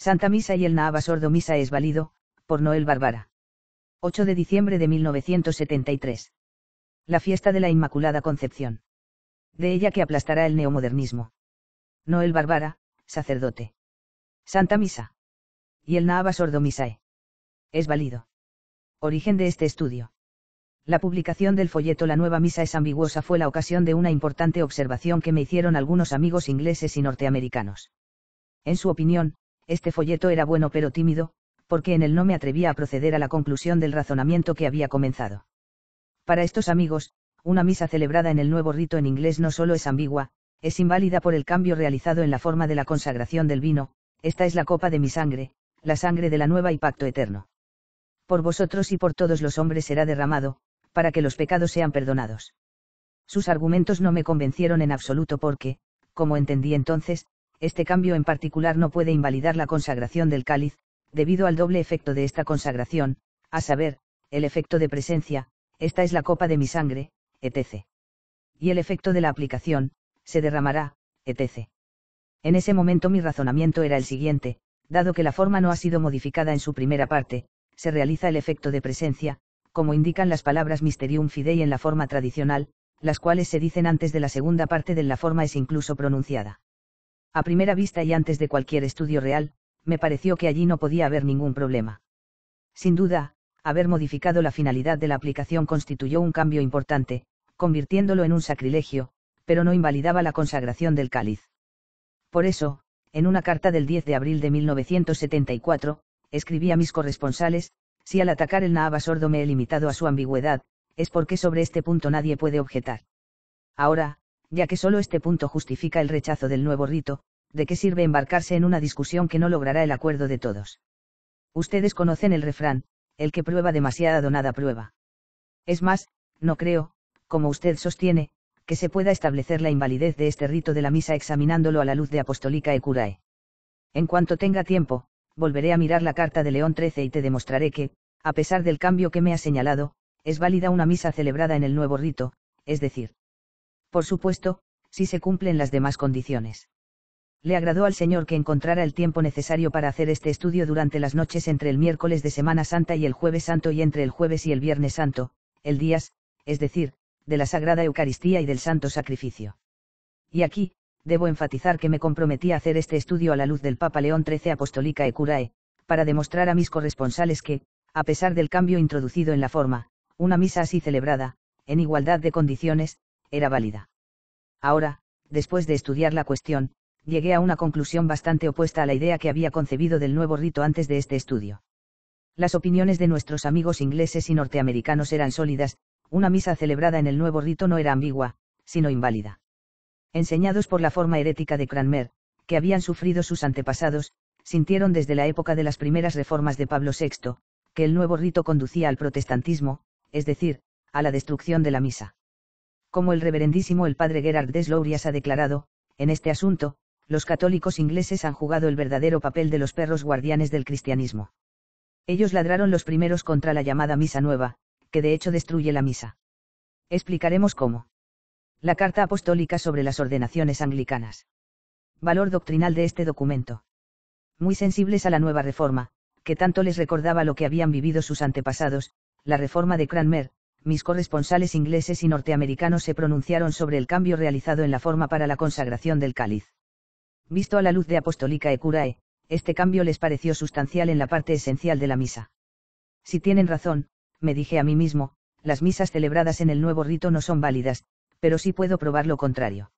Santa Misa y el Naaba Sordo Misa es válido, por Noel Bárbara. 8 de diciembre de 1973. La fiesta de la Inmaculada Concepción. De ella que aplastará el neomodernismo. Noel Bárbara, sacerdote. Santa Misa. Y el Naaba Sordo e. Es válido. Origen de este estudio. La publicación del folleto La nueva misa es ambiguosa fue la ocasión de una importante observación que me hicieron algunos amigos ingleses y norteamericanos. En su opinión, este folleto era bueno pero tímido, porque en él no me atrevía a proceder a la conclusión del razonamiento que había comenzado. Para estos amigos, una misa celebrada en el nuevo rito en inglés no solo es ambigua, es inválida por el cambio realizado en la forma de la consagración del vino, esta es la copa de mi sangre, la sangre de la nueva y pacto eterno. Por vosotros y por todos los hombres será derramado, para que los pecados sean perdonados. Sus argumentos no me convencieron en absoluto porque, como entendí entonces, este cambio en particular no puede invalidar la consagración del cáliz, debido al doble efecto de esta consagración, a saber, el efecto de presencia, esta es la copa de mi sangre, etc. Y el efecto de la aplicación, se derramará, etc. En ese momento mi razonamiento era el siguiente, dado que la forma no ha sido modificada en su primera parte, se realiza el efecto de presencia, como indican las palabras mysterium fidei en la forma tradicional, las cuales se dicen antes de la segunda parte de la forma es incluso pronunciada. A primera vista y antes de cualquier estudio real, me pareció que allí no podía haber ningún problema. Sin duda, haber modificado la finalidad de la aplicación constituyó un cambio importante, convirtiéndolo en un sacrilegio, pero no invalidaba la consagración del cáliz. Por eso, en una carta del 10 de abril de 1974, escribí a mis corresponsales, si al atacar el Naaba sordo me he limitado a su ambigüedad, es porque sobre este punto nadie puede objetar. Ahora, ya que solo este punto justifica el rechazo del nuevo rito, ¿de qué sirve embarcarse en una discusión que no logrará el acuerdo de todos? Ustedes conocen el refrán, el que prueba demasiada donada prueba. Es más, no creo, como usted sostiene, que se pueda establecer la invalidez de este rito de la misa examinándolo a la luz de Apostólica Ecurae. Curae. En cuanto tenga tiempo, volveré a mirar la carta de León XIII y te demostraré que, a pesar del cambio que me ha señalado, es válida una misa celebrada en el nuevo rito, es decir, por supuesto, si se cumplen las demás condiciones. Le agradó al Señor que encontrara el tiempo necesario para hacer este estudio durante las noches entre el miércoles de Semana Santa y el jueves santo y entre el jueves y el viernes santo, el días, es decir, de la Sagrada Eucaristía y del Santo Sacrificio. Y aquí, debo enfatizar que me comprometí a hacer este estudio a la luz del Papa León XIII Apostólica e Curae, para demostrar a mis corresponsales que, a pesar del cambio introducido en la forma, una misa así celebrada, en igualdad de condiciones, era válida. Ahora, después de estudiar la cuestión, llegué a una conclusión bastante opuesta a la idea que había concebido del nuevo rito antes de este estudio. Las opiniones de nuestros amigos ingleses y norteamericanos eran sólidas, una misa celebrada en el nuevo rito no era ambigua, sino inválida. Enseñados por la forma herética de Cranmer, que habían sufrido sus antepasados, sintieron desde la época de las primeras reformas de Pablo VI, que el nuevo rito conducía al protestantismo, es decir, a la destrucción de la misa. Como el reverendísimo el padre Gerard Deslourias ha declarado, en este asunto, los católicos ingleses han jugado el verdadero papel de los perros guardianes del cristianismo. Ellos ladraron los primeros contra la llamada Misa Nueva, que de hecho destruye la misa. Explicaremos cómo. La Carta Apostólica sobre las ordenaciones anglicanas. Valor doctrinal de este documento. Muy sensibles a la nueva reforma, que tanto les recordaba lo que habían vivido sus antepasados, la reforma de Cranmer, mis corresponsales ingleses y norteamericanos se pronunciaron sobre el cambio realizado en la forma para la consagración del cáliz. Visto a la luz de Apostólica Ecurae, este cambio les pareció sustancial en la parte esencial de la misa. Si tienen razón, me dije a mí mismo, las misas celebradas en el nuevo rito no son válidas, pero sí puedo probar lo contrario.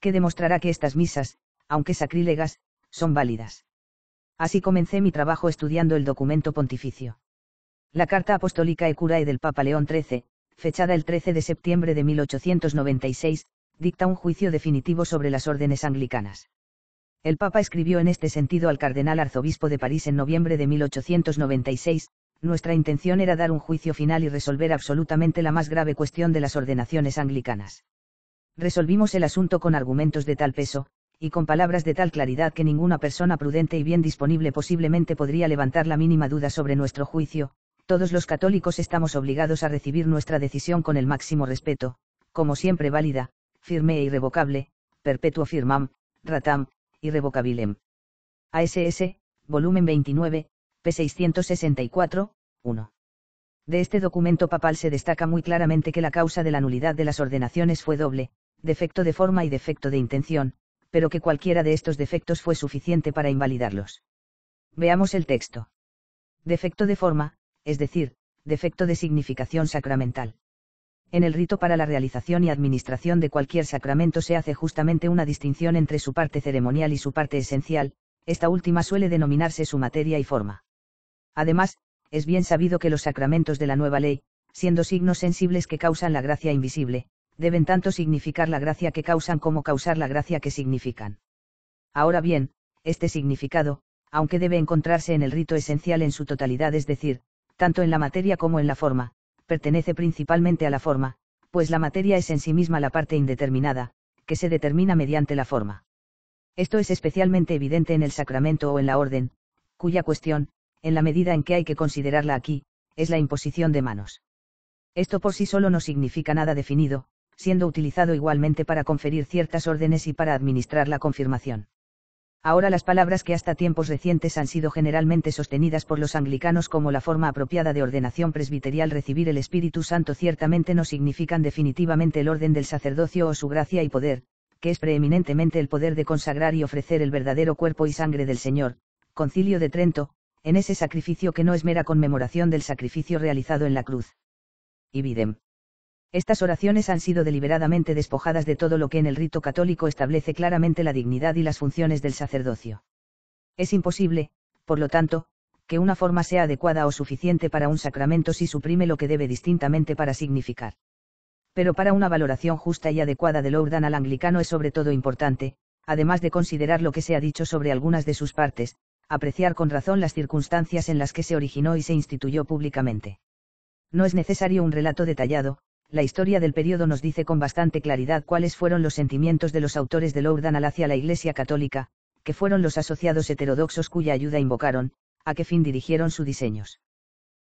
¿Qué demostrará que estas misas, aunque sacrílegas, son válidas. Así comencé mi trabajo estudiando el documento pontificio. La Carta Apostólica Ecurae del Papa León XIII, fechada el 13 de septiembre de 1896, dicta un juicio definitivo sobre las órdenes anglicanas. El Papa escribió en este sentido al cardenal arzobispo de París en noviembre de 1896, nuestra intención era dar un juicio final y resolver absolutamente la más grave cuestión de las ordenaciones anglicanas. Resolvimos el asunto con argumentos de tal peso, y con palabras de tal claridad que ninguna persona prudente y bien disponible posiblemente podría levantar la mínima duda sobre nuestro juicio, todos los católicos estamos obligados a recibir nuestra decisión con el máximo respeto, como siempre válida, firme e irrevocable, perpetuo firmam, ratam, irrevocabilem. ASS, volumen 29, p. 664, 1. De este documento papal se destaca muy claramente que la causa de la nulidad de las ordenaciones fue doble, defecto de forma y defecto de intención, pero que cualquiera de estos defectos fue suficiente para invalidarlos. Veamos el texto. Defecto de forma, es decir, defecto de significación sacramental. En el rito para la realización y administración de cualquier sacramento se hace justamente una distinción entre su parte ceremonial y su parte esencial, esta última suele denominarse su materia y forma. Además, es bien sabido que los sacramentos de la nueva ley, siendo signos sensibles que causan la gracia invisible, deben tanto significar la gracia que causan como causar la gracia que significan. Ahora bien, este significado, aunque debe encontrarse en el rito esencial en su totalidad, es decir, tanto en la materia como en la forma, pertenece principalmente a la forma, pues la materia es en sí misma la parte indeterminada, que se determina mediante la forma. Esto es especialmente evidente en el sacramento o en la orden, cuya cuestión, en la medida en que hay que considerarla aquí, es la imposición de manos. Esto por sí solo no significa nada definido, siendo utilizado igualmente para conferir ciertas órdenes y para administrar la confirmación. Ahora las palabras que hasta tiempos recientes han sido generalmente sostenidas por los anglicanos como la forma apropiada de ordenación presbiterial recibir el Espíritu Santo ciertamente no significan definitivamente el orden del sacerdocio o su gracia y poder, que es preeminentemente el poder de consagrar y ofrecer el verdadero cuerpo y sangre del Señor, Concilio de Trento, en ese sacrificio que no es mera conmemoración del sacrificio realizado en la cruz. Y estas oraciones han sido deliberadamente despojadas de todo lo que en el rito católico establece claramente la dignidad y las funciones del sacerdocio. Es imposible, por lo tanto, que una forma sea adecuada o suficiente para un sacramento si suprime lo que debe distintamente para significar. Pero para una valoración justa y adecuada del orden al anglicano es sobre todo importante, además de considerar lo que se ha dicho sobre algunas de sus partes, apreciar con razón las circunstancias en las que se originó y se instituyó públicamente. No es necesario un relato detallado, la historia del periodo nos dice con bastante claridad cuáles fueron los sentimientos de los autores de Lourdanal hacia la Iglesia Católica, que fueron los asociados heterodoxos cuya ayuda invocaron, a qué fin dirigieron sus diseños.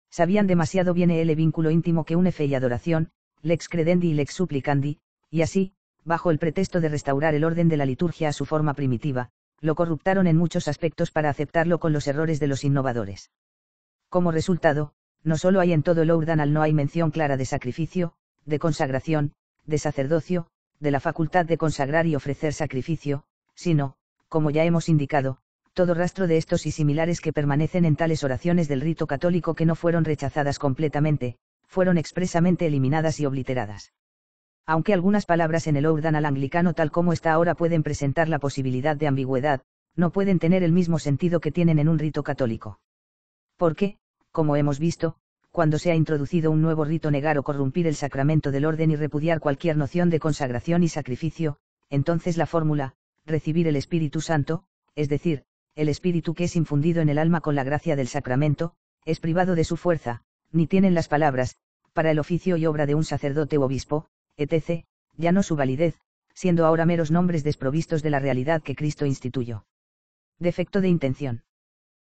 Sabían demasiado bien el vínculo íntimo que une fe y adoración, lex credendi y lex supplicandi, y así, bajo el pretexto de restaurar el orden de la liturgia a su forma primitiva, lo corruptaron en muchos aspectos para aceptarlo con los errores de los innovadores. Como resultado, no solo hay en todo el Urdanal no hay mención clara de sacrificio, de consagración, de sacerdocio, de la facultad de consagrar y ofrecer sacrificio, sino, como ya hemos indicado, todo rastro de estos y similares que permanecen en tales oraciones del rito católico que no fueron rechazadas completamente, fueron expresamente eliminadas y obliteradas. Aunque algunas palabras en el Ordan al anglicano tal como está ahora pueden presentar la posibilidad de ambigüedad, no pueden tener el mismo sentido que tienen en un rito católico. Porque, como hemos visto, cuando se ha introducido un nuevo rito negar o corrompir el sacramento del orden y repudiar cualquier noción de consagración y sacrificio, entonces la fórmula, recibir el Espíritu Santo, es decir, el Espíritu que es infundido en el alma con la gracia del sacramento, es privado de su fuerza, ni tienen las palabras, para el oficio y obra de un sacerdote o obispo, etc., ya no su validez, siendo ahora meros nombres desprovistos de la realidad que Cristo instituyó. Defecto de intención.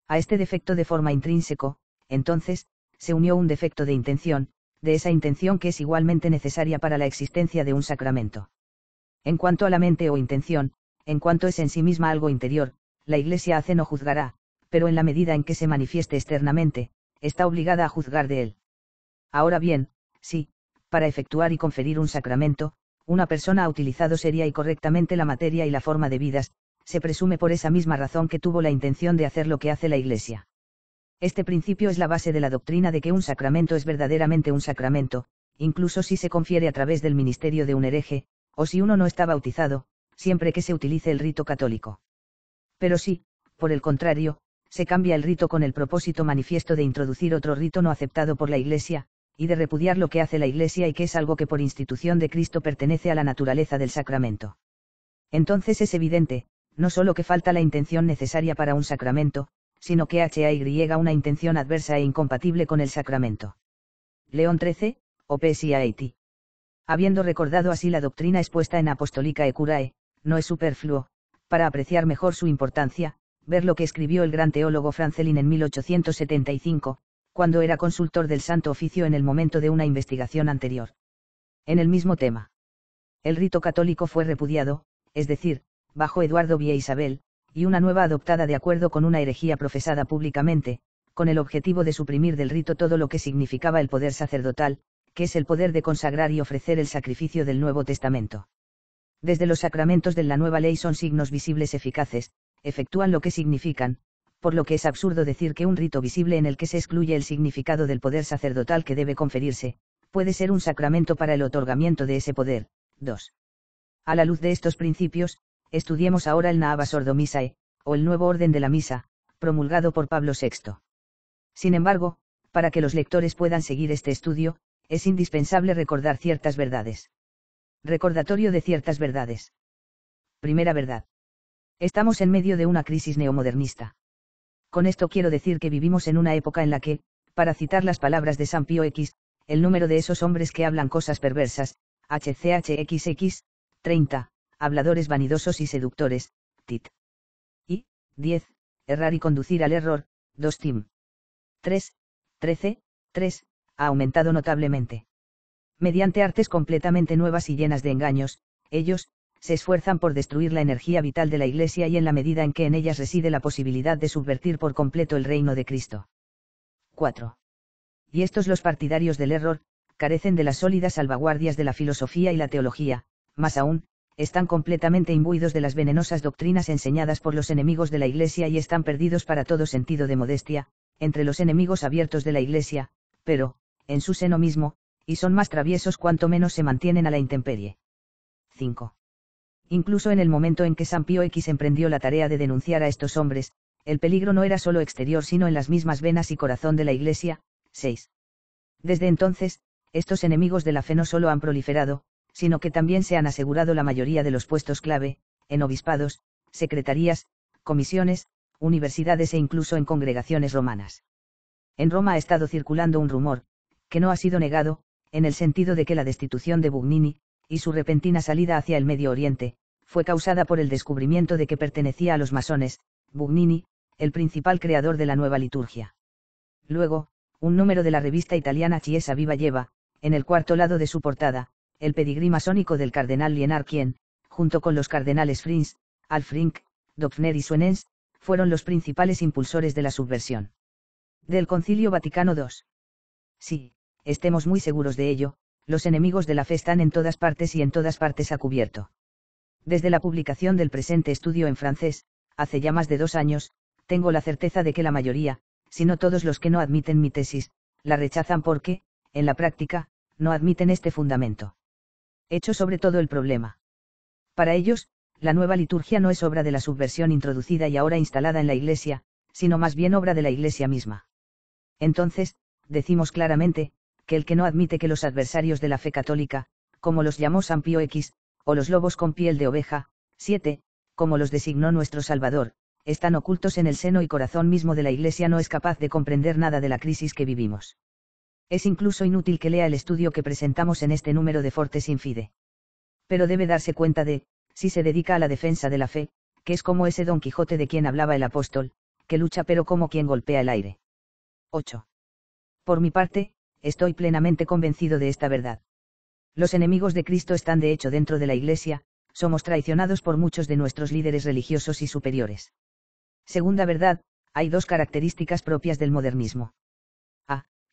A este defecto de forma intrínseco, entonces, se unió un defecto de intención, de esa intención que es igualmente necesaria para la existencia de un sacramento. En cuanto a la mente o intención, en cuanto es en sí misma algo interior, la Iglesia hace no juzgará, pero en la medida en que se manifieste externamente, está obligada a juzgar de él. Ahora bien, sí, para efectuar y conferir un sacramento, una persona ha utilizado seria y correctamente la materia y la forma de vidas, se presume por esa misma razón que tuvo la intención de hacer lo que hace la Iglesia. Este principio es la base de la doctrina de que un sacramento es verdaderamente un sacramento, incluso si se confiere a través del ministerio de un hereje, o si uno no está bautizado, siempre que se utilice el rito católico. Pero si, por el contrario, se cambia el rito con el propósito manifiesto de introducir otro rito no aceptado por la Iglesia, y de repudiar lo que hace la Iglesia y que es algo que por institución de Cristo pertenece a la naturaleza del sacramento. Entonces es evidente, no solo que falta la intención necesaria para un sacramento, sino que hay una intención adversa e incompatible con el sacramento. León XIII, Opesi Habiendo recordado así la doctrina expuesta en Apostólica e Curae, no es superfluo, para apreciar mejor su importancia, ver lo que escribió el gran teólogo Francelin en 1875, cuando era consultor del Santo Oficio en el momento de una investigación anterior. En el mismo tema. El rito católico fue repudiado, es decir, bajo Eduardo Vía Isabel, y una nueva adoptada de acuerdo con una herejía profesada públicamente, con el objetivo de suprimir del rito todo lo que significaba el poder sacerdotal, que es el poder de consagrar y ofrecer el sacrificio del Nuevo Testamento. Desde los sacramentos de la nueva ley son signos visibles eficaces, efectúan lo que significan, por lo que es absurdo decir que un rito visible en el que se excluye el significado del poder sacerdotal que debe conferirse, puede ser un sacramento para el otorgamiento de ese poder. 2. A la luz de estos principios, estudiemos ahora el sordo Misae, o el nuevo orden de la misa, promulgado por Pablo VI. Sin embargo, para que los lectores puedan seguir este estudio, es indispensable recordar ciertas verdades. Recordatorio de ciertas verdades. Primera verdad. Estamos en medio de una crisis neomodernista. Con esto quiero decir que vivimos en una época en la que, para citar las palabras de San Pío X, el número de esos hombres que hablan cosas perversas, HCHXX, 30, habladores vanidosos y seductores, tit. Y, 10, errar y conducir al error, 2 tim. 3, 13, 3, ha aumentado notablemente. Mediante artes completamente nuevas y llenas de engaños, ellos, se esfuerzan por destruir la energía vital de la Iglesia y en la medida en que en ellas reside la posibilidad de subvertir por completo el reino de Cristo. 4. Y estos los partidarios del error, carecen de las sólidas salvaguardias de la filosofía y la teología, más aún, están completamente imbuidos de las venenosas doctrinas enseñadas por los enemigos de la Iglesia y están perdidos para todo sentido de modestia, entre los enemigos abiertos de la Iglesia, pero, en su seno mismo, y son más traviesos cuanto menos se mantienen a la intemperie. 5. Incluso en el momento en que San Pío X emprendió la tarea de denunciar a estos hombres, el peligro no era solo exterior sino en las mismas venas y corazón de la Iglesia. 6. Desde entonces, estos enemigos de la fe no solo han proliferado, sino que también se han asegurado la mayoría de los puestos clave, en obispados, secretarías, comisiones, universidades e incluso en congregaciones romanas. En Roma ha estado circulando un rumor, que no ha sido negado, en el sentido de que la destitución de Bugnini, y su repentina salida hacia el Medio Oriente, fue causada por el descubrimiento de que pertenecía a los masones, Bugnini, el principal creador de la nueva liturgia. Luego, un número de la revista italiana Chiesa Viva lleva, en el cuarto lado de su portada, el pedigrí masónico del cardenal Lienar quien, junto con los cardenales Frins, Alfrink, Dopfner y Suenens, fueron los principales impulsores de la subversión. Del Concilio Vaticano II. Sí, estemos muy seguros de ello, los enemigos de la fe están en todas partes y en todas partes a cubierto. Desde la publicación del presente estudio en francés, hace ya más de dos años, tengo la certeza de que la mayoría, si no todos los que no admiten mi tesis, la rechazan porque, en la práctica, no admiten este fundamento hecho sobre todo el problema. Para ellos, la nueva liturgia no es obra de la subversión introducida y ahora instalada en la Iglesia, sino más bien obra de la Iglesia misma. Entonces, decimos claramente, que el que no admite que los adversarios de la fe católica, como los llamó San Pío X, o los lobos con piel de oveja, 7, como los designó nuestro Salvador, están ocultos en el seno y corazón mismo de la Iglesia no es capaz de comprender nada de la crisis que vivimos. Es incluso inútil que lea el estudio que presentamos en este número de Fortes Infide. Pero debe darse cuenta de, si se dedica a la defensa de la fe, que es como ese Don Quijote de quien hablaba el apóstol, que lucha pero como quien golpea el aire. 8. Por mi parte, estoy plenamente convencido de esta verdad. Los enemigos de Cristo están de hecho dentro de la Iglesia, somos traicionados por muchos de nuestros líderes religiosos y superiores. Segunda verdad, hay dos características propias del modernismo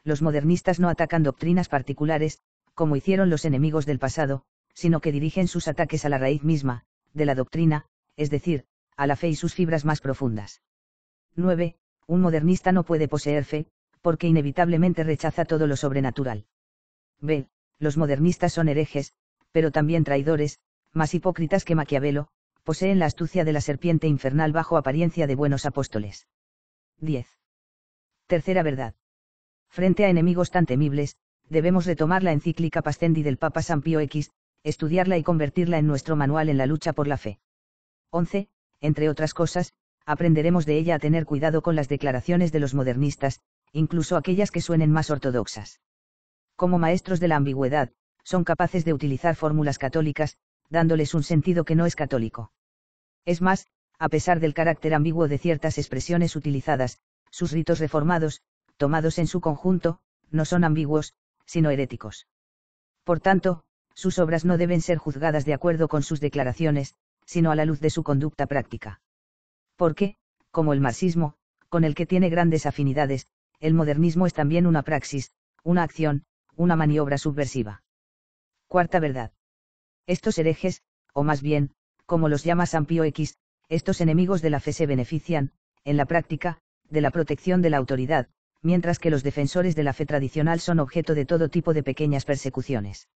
los modernistas no atacan doctrinas particulares, como hicieron los enemigos del pasado, sino que dirigen sus ataques a la raíz misma, de la doctrina, es decir, a la fe y sus fibras más profundas. 9. Un modernista no puede poseer fe, porque inevitablemente rechaza todo lo sobrenatural. B. Los modernistas son herejes, pero también traidores, más hipócritas que Maquiavelo, poseen la astucia de la serpiente infernal bajo apariencia de buenos apóstoles. 10. Tercera verdad. Frente a enemigos tan temibles, debemos retomar la encíclica Pastendi del Papa San Pío X, estudiarla y convertirla en nuestro manual en la lucha por la fe. 11. Entre otras cosas, aprenderemos de ella a tener cuidado con las declaraciones de los modernistas, incluso aquellas que suenen más ortodoxas. Como maestros de la ambigüedad, son capaces de utilizar fórmulas católicas, dándoles un sentido que no es católico. Es más, a pesar del carácter ambiguo de ciertas expresiones utilizadas, sus ritos reformados, tomados en su conjunto, no son ambiguos, sino heréticos. Por tanto, sus obras no deben ser juzgadas de acuerdo con sus declaraciones, sino a la luz de su conducta práctica. Porque, como el marxismo, con el que tiene grandes afinidades, el modernismo es también una praxis, una acción, una maniobra subversiva. Cuarta verdad. Estos herejes, o más bien, como los llama San Pío X, estos enemigos de la fe se benefician, en la práctica, de la protección de la autoridad, mientras que los defensores de la fe tradicional son objeto de todo tipo de pequeñas persecuciones.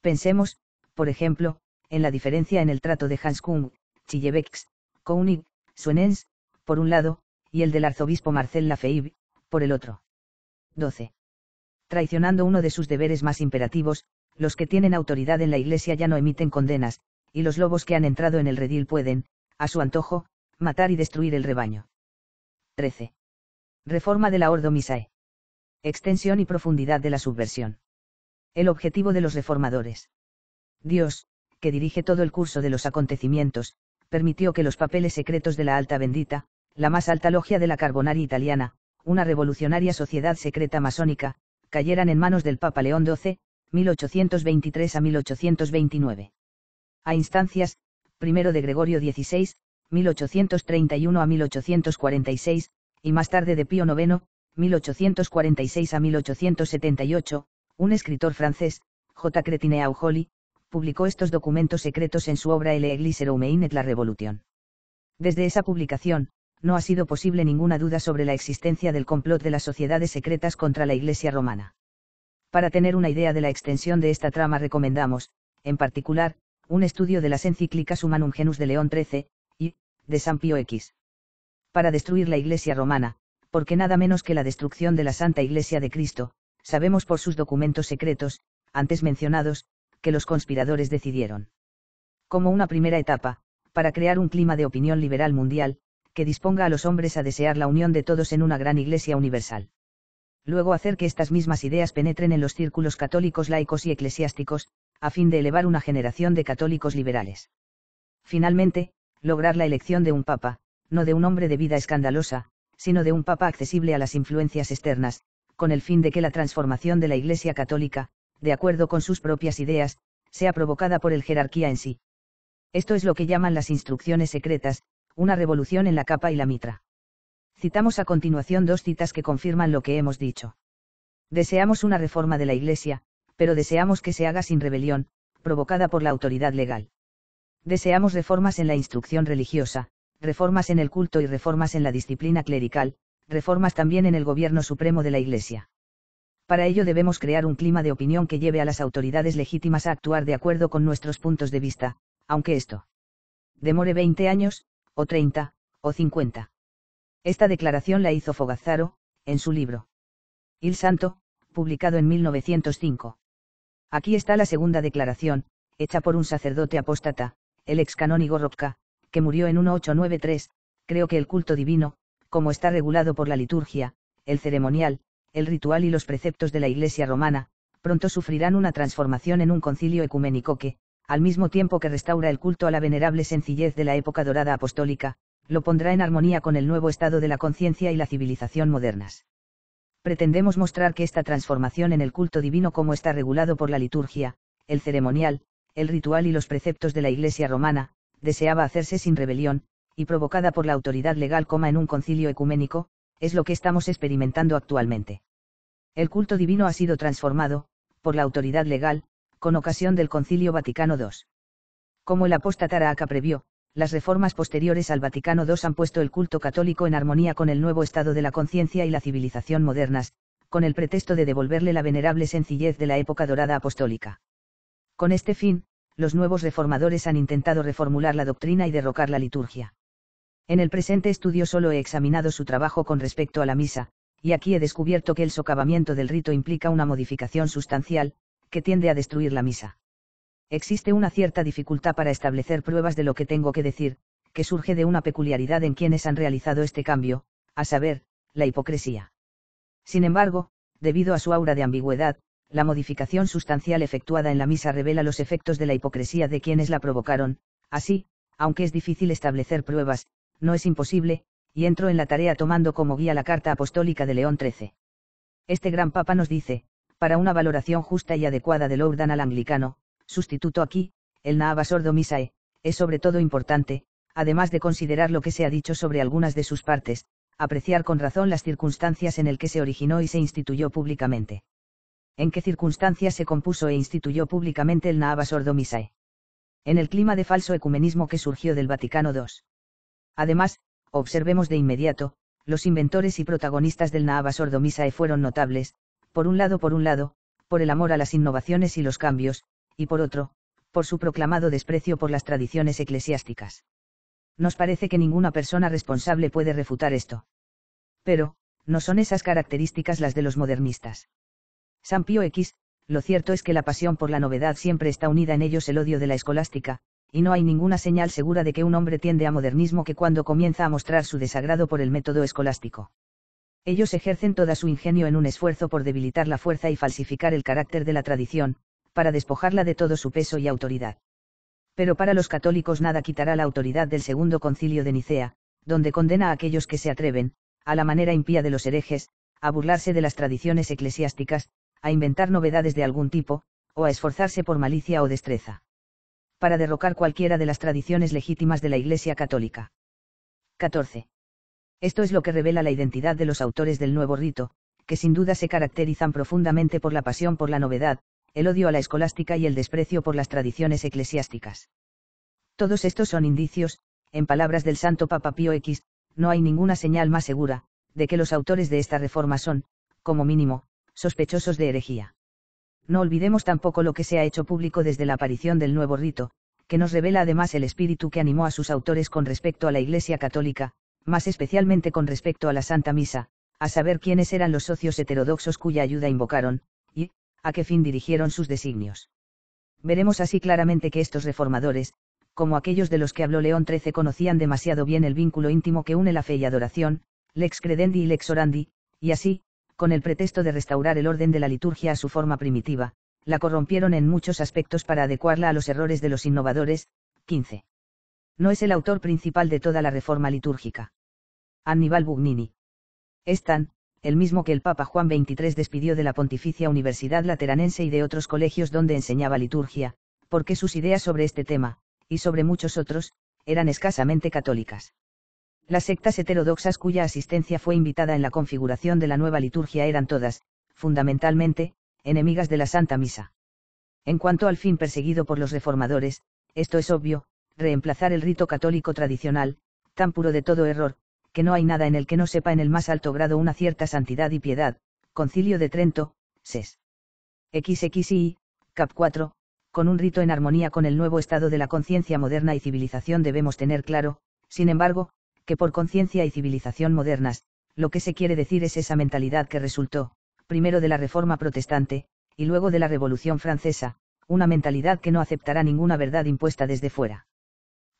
Pensemos, por ejemplo, en la diferencia en el trato de Hans Kung, Chillebex, Koenig, Suenens, por un lado, y el del arzobispo Marcel Lafeib, por el otro. 12. Traicionando uno de sus deberes más imperativos, los que tienen autoridad en la Iglesia ya no emiten condenas, y los lobos que han entrado en el redil pueden, a su antojo, matar y destruir el rebaño. 13. Reforma de la Ordo Misae. Extensión y profundidad de la subversión. El objetivo de los reformadores. Dios, que dirige todo el curso de los acontecimientos, permitió que los papeles secretos de la Alta Bendita, la más alta logia de la Carbonaria italiana, una revolucionaria sociedad secreta masónica, cayeran en manos del Papa León XII, 1823 a 1829. A instancias, primero de Gregorio XVI, 1831 a 1846, y más tarde de Pío IX, 1846 a 1878, un escritor francés, J. Cretine Aujoli, publicó estos documentos secretos en su obra El Église et la Revolución. Desde esa publicación, no ha sido posible ninguna duda sobre la existencia del complot de las sociedades secretas contra la Iglesia romana. Para tener una idea de la extensión de esta trama recomendamos, en particular, un estudio de las encíclicas Humanum Genus de León XIII, y, de San Pío X para destruir la Iglesia romana, porque nada menos que la destrucción de la Santa Iglesia de Cristo, sabemos por sus documentos secretos, antes mencionados, que los conspiradores decidieron. Como una primera etapa, para crear un clima de opinión liberal mundial, que disponga a los hombres a desear la unión de todos en una gran Iglesia universal. Luego hacer que estas mismas ideas penetren en los círculos católicos laicos y eclesiásticos, a fin de elevar una generación de católicos liberales. Finalmente, lograr la elección de un papa, no de un hombre de vida escandalosa, sino de un papa accesible a las influencias externas, con el fin de que la transformación de la Iglesia católica, de acuerdo con sus propias ideas, sea provocada por el jerarquía en sí. Esto es lo que llaman las instrucciones secretas, una revolución en la capa y la mitra. Citamos a continuación dos citas que confirman lo que hemos dicho. Deseamos una reforma de la Iglesia, pero deseamos que se haga sin rebelión, provocada por la autoridad legal. Deseamos reformas en la instrucción religiosa, reformas en el culto y reformas en la disciplina clerical, reformas también en el gobierno supremo de la Iglesia. Para ello debemos crear un clima de opinión que lleve a las autoridades legítimas a actuar de acuerdo con nuestros puntos de vista, aunque esto demore 20 años, o 30, o 50. Esta declaración la hizo Fogazzaro, en su libro. Il Santo, publicado en 1905. Aquí está la segunda declaración, hecha por un sacerdote apóstata, el ex canónigo Ropka que murió en 1893, creo que el culto divino, como está regulado por la liturgia, el ceremonial, el ritual y los preceptos de la Iglesia romana, pronto sufrirán una transformación en un concilio ecuménico que, al mismo tiempo que restaura el culto a la venerable sencillez de la época dorada apostólica, lo pondrá en armonía con el nuevo estado de la conciencia y la civilización modernas. Pretendemos mostrar que esta transformación en el culto divino como está regulado por la liturgia, el ceremonial, el ritual y los preceptos de la Iglesia romana, deseaba hacerse sin rebelión, y provocada por la autoridad legal, coma en un concilio ecuménico, es lo que estamos experimentando actualmente. El culto divino ha sido transformado, por la autoridad legal, con ocasión del Concilio Vaticano II. Como el apóstata Araca previó, las reformas posteriores al Vaticano II han puesto el culto católico en armonía con el nuevo estado de la conciencia y la civilización modernas, con el pretexto de devolverle la venerable sencillez de la época dorada apostólica. Con este fin, los nuevos reformadores han intentado reformular la doctrina y derrocar la liturgia. En el presente estudio solo he examinado su trabajo con respecto a la misa, y aquí he descubierto que el socavamiento del rito implica una modificación sustancial, que tiende a destruir la misa. Existe una cierta dificultad para establecer pruebas de lo que tengo que decir, que surge de una peculiaridad en quienes han realizado este cambio, a saber, la hipocresía. Sin embargo, debido a su aura de ambigüedad, la modificación sustancial efectuada en la misa revela los efectos de la hipocresía de quienes la provocaron, así, aunque es difícil establecer pruebas, no es imposible, y entró en la tarea tomando como guía la carta apostólica de León XIII. Este gran papa nos dice, para una valoración justa y adecuada del orden al anglicano, sustituto aquí, el Sordo Misae, es sobre todo importante, además de considerar lo que se ha dicho sobre algunas de sus partes, apreciar con razón las circunstancias en el que se originó y se instituyó públicamente en qué circunstancias se compuso e instituyó públicamente el Naabas Ordo Misae. En el clima de falso ecumenismo que surgió del Vaticano II. Además, observemos de inmediato, los inventores y protagonistas del Naabas Ordo Misae fueron notables, por un lado por un lado, por el amor a las innovaciones y los cambios, y por otro, por su proclamado desprecio por las tradiciones eclesiásticas. Nos parece que ninguna persona responsable puede refutar esto. Pero, no son esas características las de los modernistas. San Pío X, lo cierto es que la pasión por la novedad siempre está unida en ellos el odio de la escolástica, y no hay ninguna señal segura de que un hombre tiende a modernismo que cuando comienza a mostrar su desagrado por el método escolástico. Ellos ejercen toda su ingenio en un esfuerzo por debilitar la fuerza y falsificar el carácter de la tradición, para despojarla de todo su peso y autoridad. Pero para los católicos nada quitará la autoridad del segundo concilio de Nicea, donde condena a aquellos que se atreven, a la manera impía de los herejes, a burlarse de las tradiciones eclesiásticas, a inventar novedades de algún tipo, o a esforzarse por malicia o destreza. Para derrocar cualquiera de las tradiciones legítimas de la Iglesia católica. 14. Esto es lo que revela la identidad de los autores del nuevo rito, que sin duda se caracterizan profundamente por la pasión por la novedad, el odio a la escolástica y el desprecio por las tradiciones eclesiásticas. Todos estos son indicios, en palabras del Santo Papa Pío X, no hay ninguna señal más segura, de que los autores de esta reforma son, como mínimo, sospechosos de herejía. No olvidemos tampoco lo que se ha hecho público desde la aparición del nuevo rito, que nos revela además el espíritu que animó a sus autores con respecto a la Iglesia Católica, más especialmente con respecto a la Santa Misa, a saber quiénes eran los socios heterodoxos cuya ayuda invocaron, y, a qué fin dirigieron sus designios. Veremos así claramente que estos reformadores, como aquellos de los que habló León XIII, conocían demasiado bien el vínculo íntimo que une la fe y adoración, lex credendi y lex orandi, y así, con el pretexto de restaurar el orden de la liturgia a su forma primitiva, la corrompieron en muchos aspectos para adecuarla a los errores de los innovadores. 15. No es el autor principal de toda la reforma litúrgica. Aníbal Bugnini. Es tan, el mismo que el Papa Juan XXIII despidió de la Pontificia Universidad Lateranense y de otros colegios donde enseñaba liturgia, porque sus ideas sobre este tema, y sobre muchos otros, eran escasamente católicas. Las sectas heterodoxas cuya asistencia fue invitada en la configuración de la nueva liturgia eran todas, fundamentalmente, enemigas de la Santa Misa. En cuanto al fin perseguido por los reformadores, esto es obvio, reemplazar el rito católico tradicional, tan puro de todo error, que no hay nada en el que no sepa en el más alto grado una cierta santidad y piedad, Concilio de Trento, ses. XXI, cap 4, con un rito en armonía con el nuevo estado de la conciencia moderna y civilización debemos tener claro, sin embargo, que por conciencia y civilización modernas, lo que se quiere decir es esa mentalidad que resultó, primero de la Reforma Protestante, y luego de la Revolución Francesa, una mentalidad que no aceptará ninguna verdad impuesta desde fuera.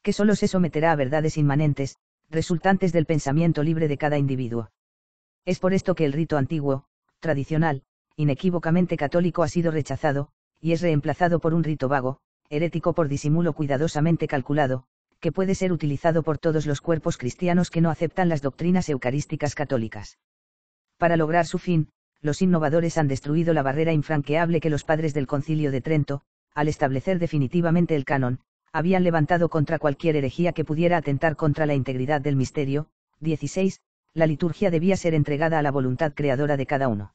Que solo se someterá a verdades inmanentes, resultantes del pensamiento libre de cada individuo. Es por esto que el rito antiguo, tradicional, inequívocamente católico ha sido rechazado, y es reemplazado por un rito vago, herético por disimulo cuidadosamente calculado, que puede ser utilizado por todos los cuerpos cristianos que no aceptan las doctrinas eucarísticas católicas. Para lograr su fin, los innovadores han destruido la barrera infranqueable que los padres del concilio de Trento, al establecer definitivamente el canon, habían levantado contra cualquier herejía que pudiera atentar contra la integridad del misterio. 16. La liturgia debía ser entregada a la voluntad creadora de cada uno.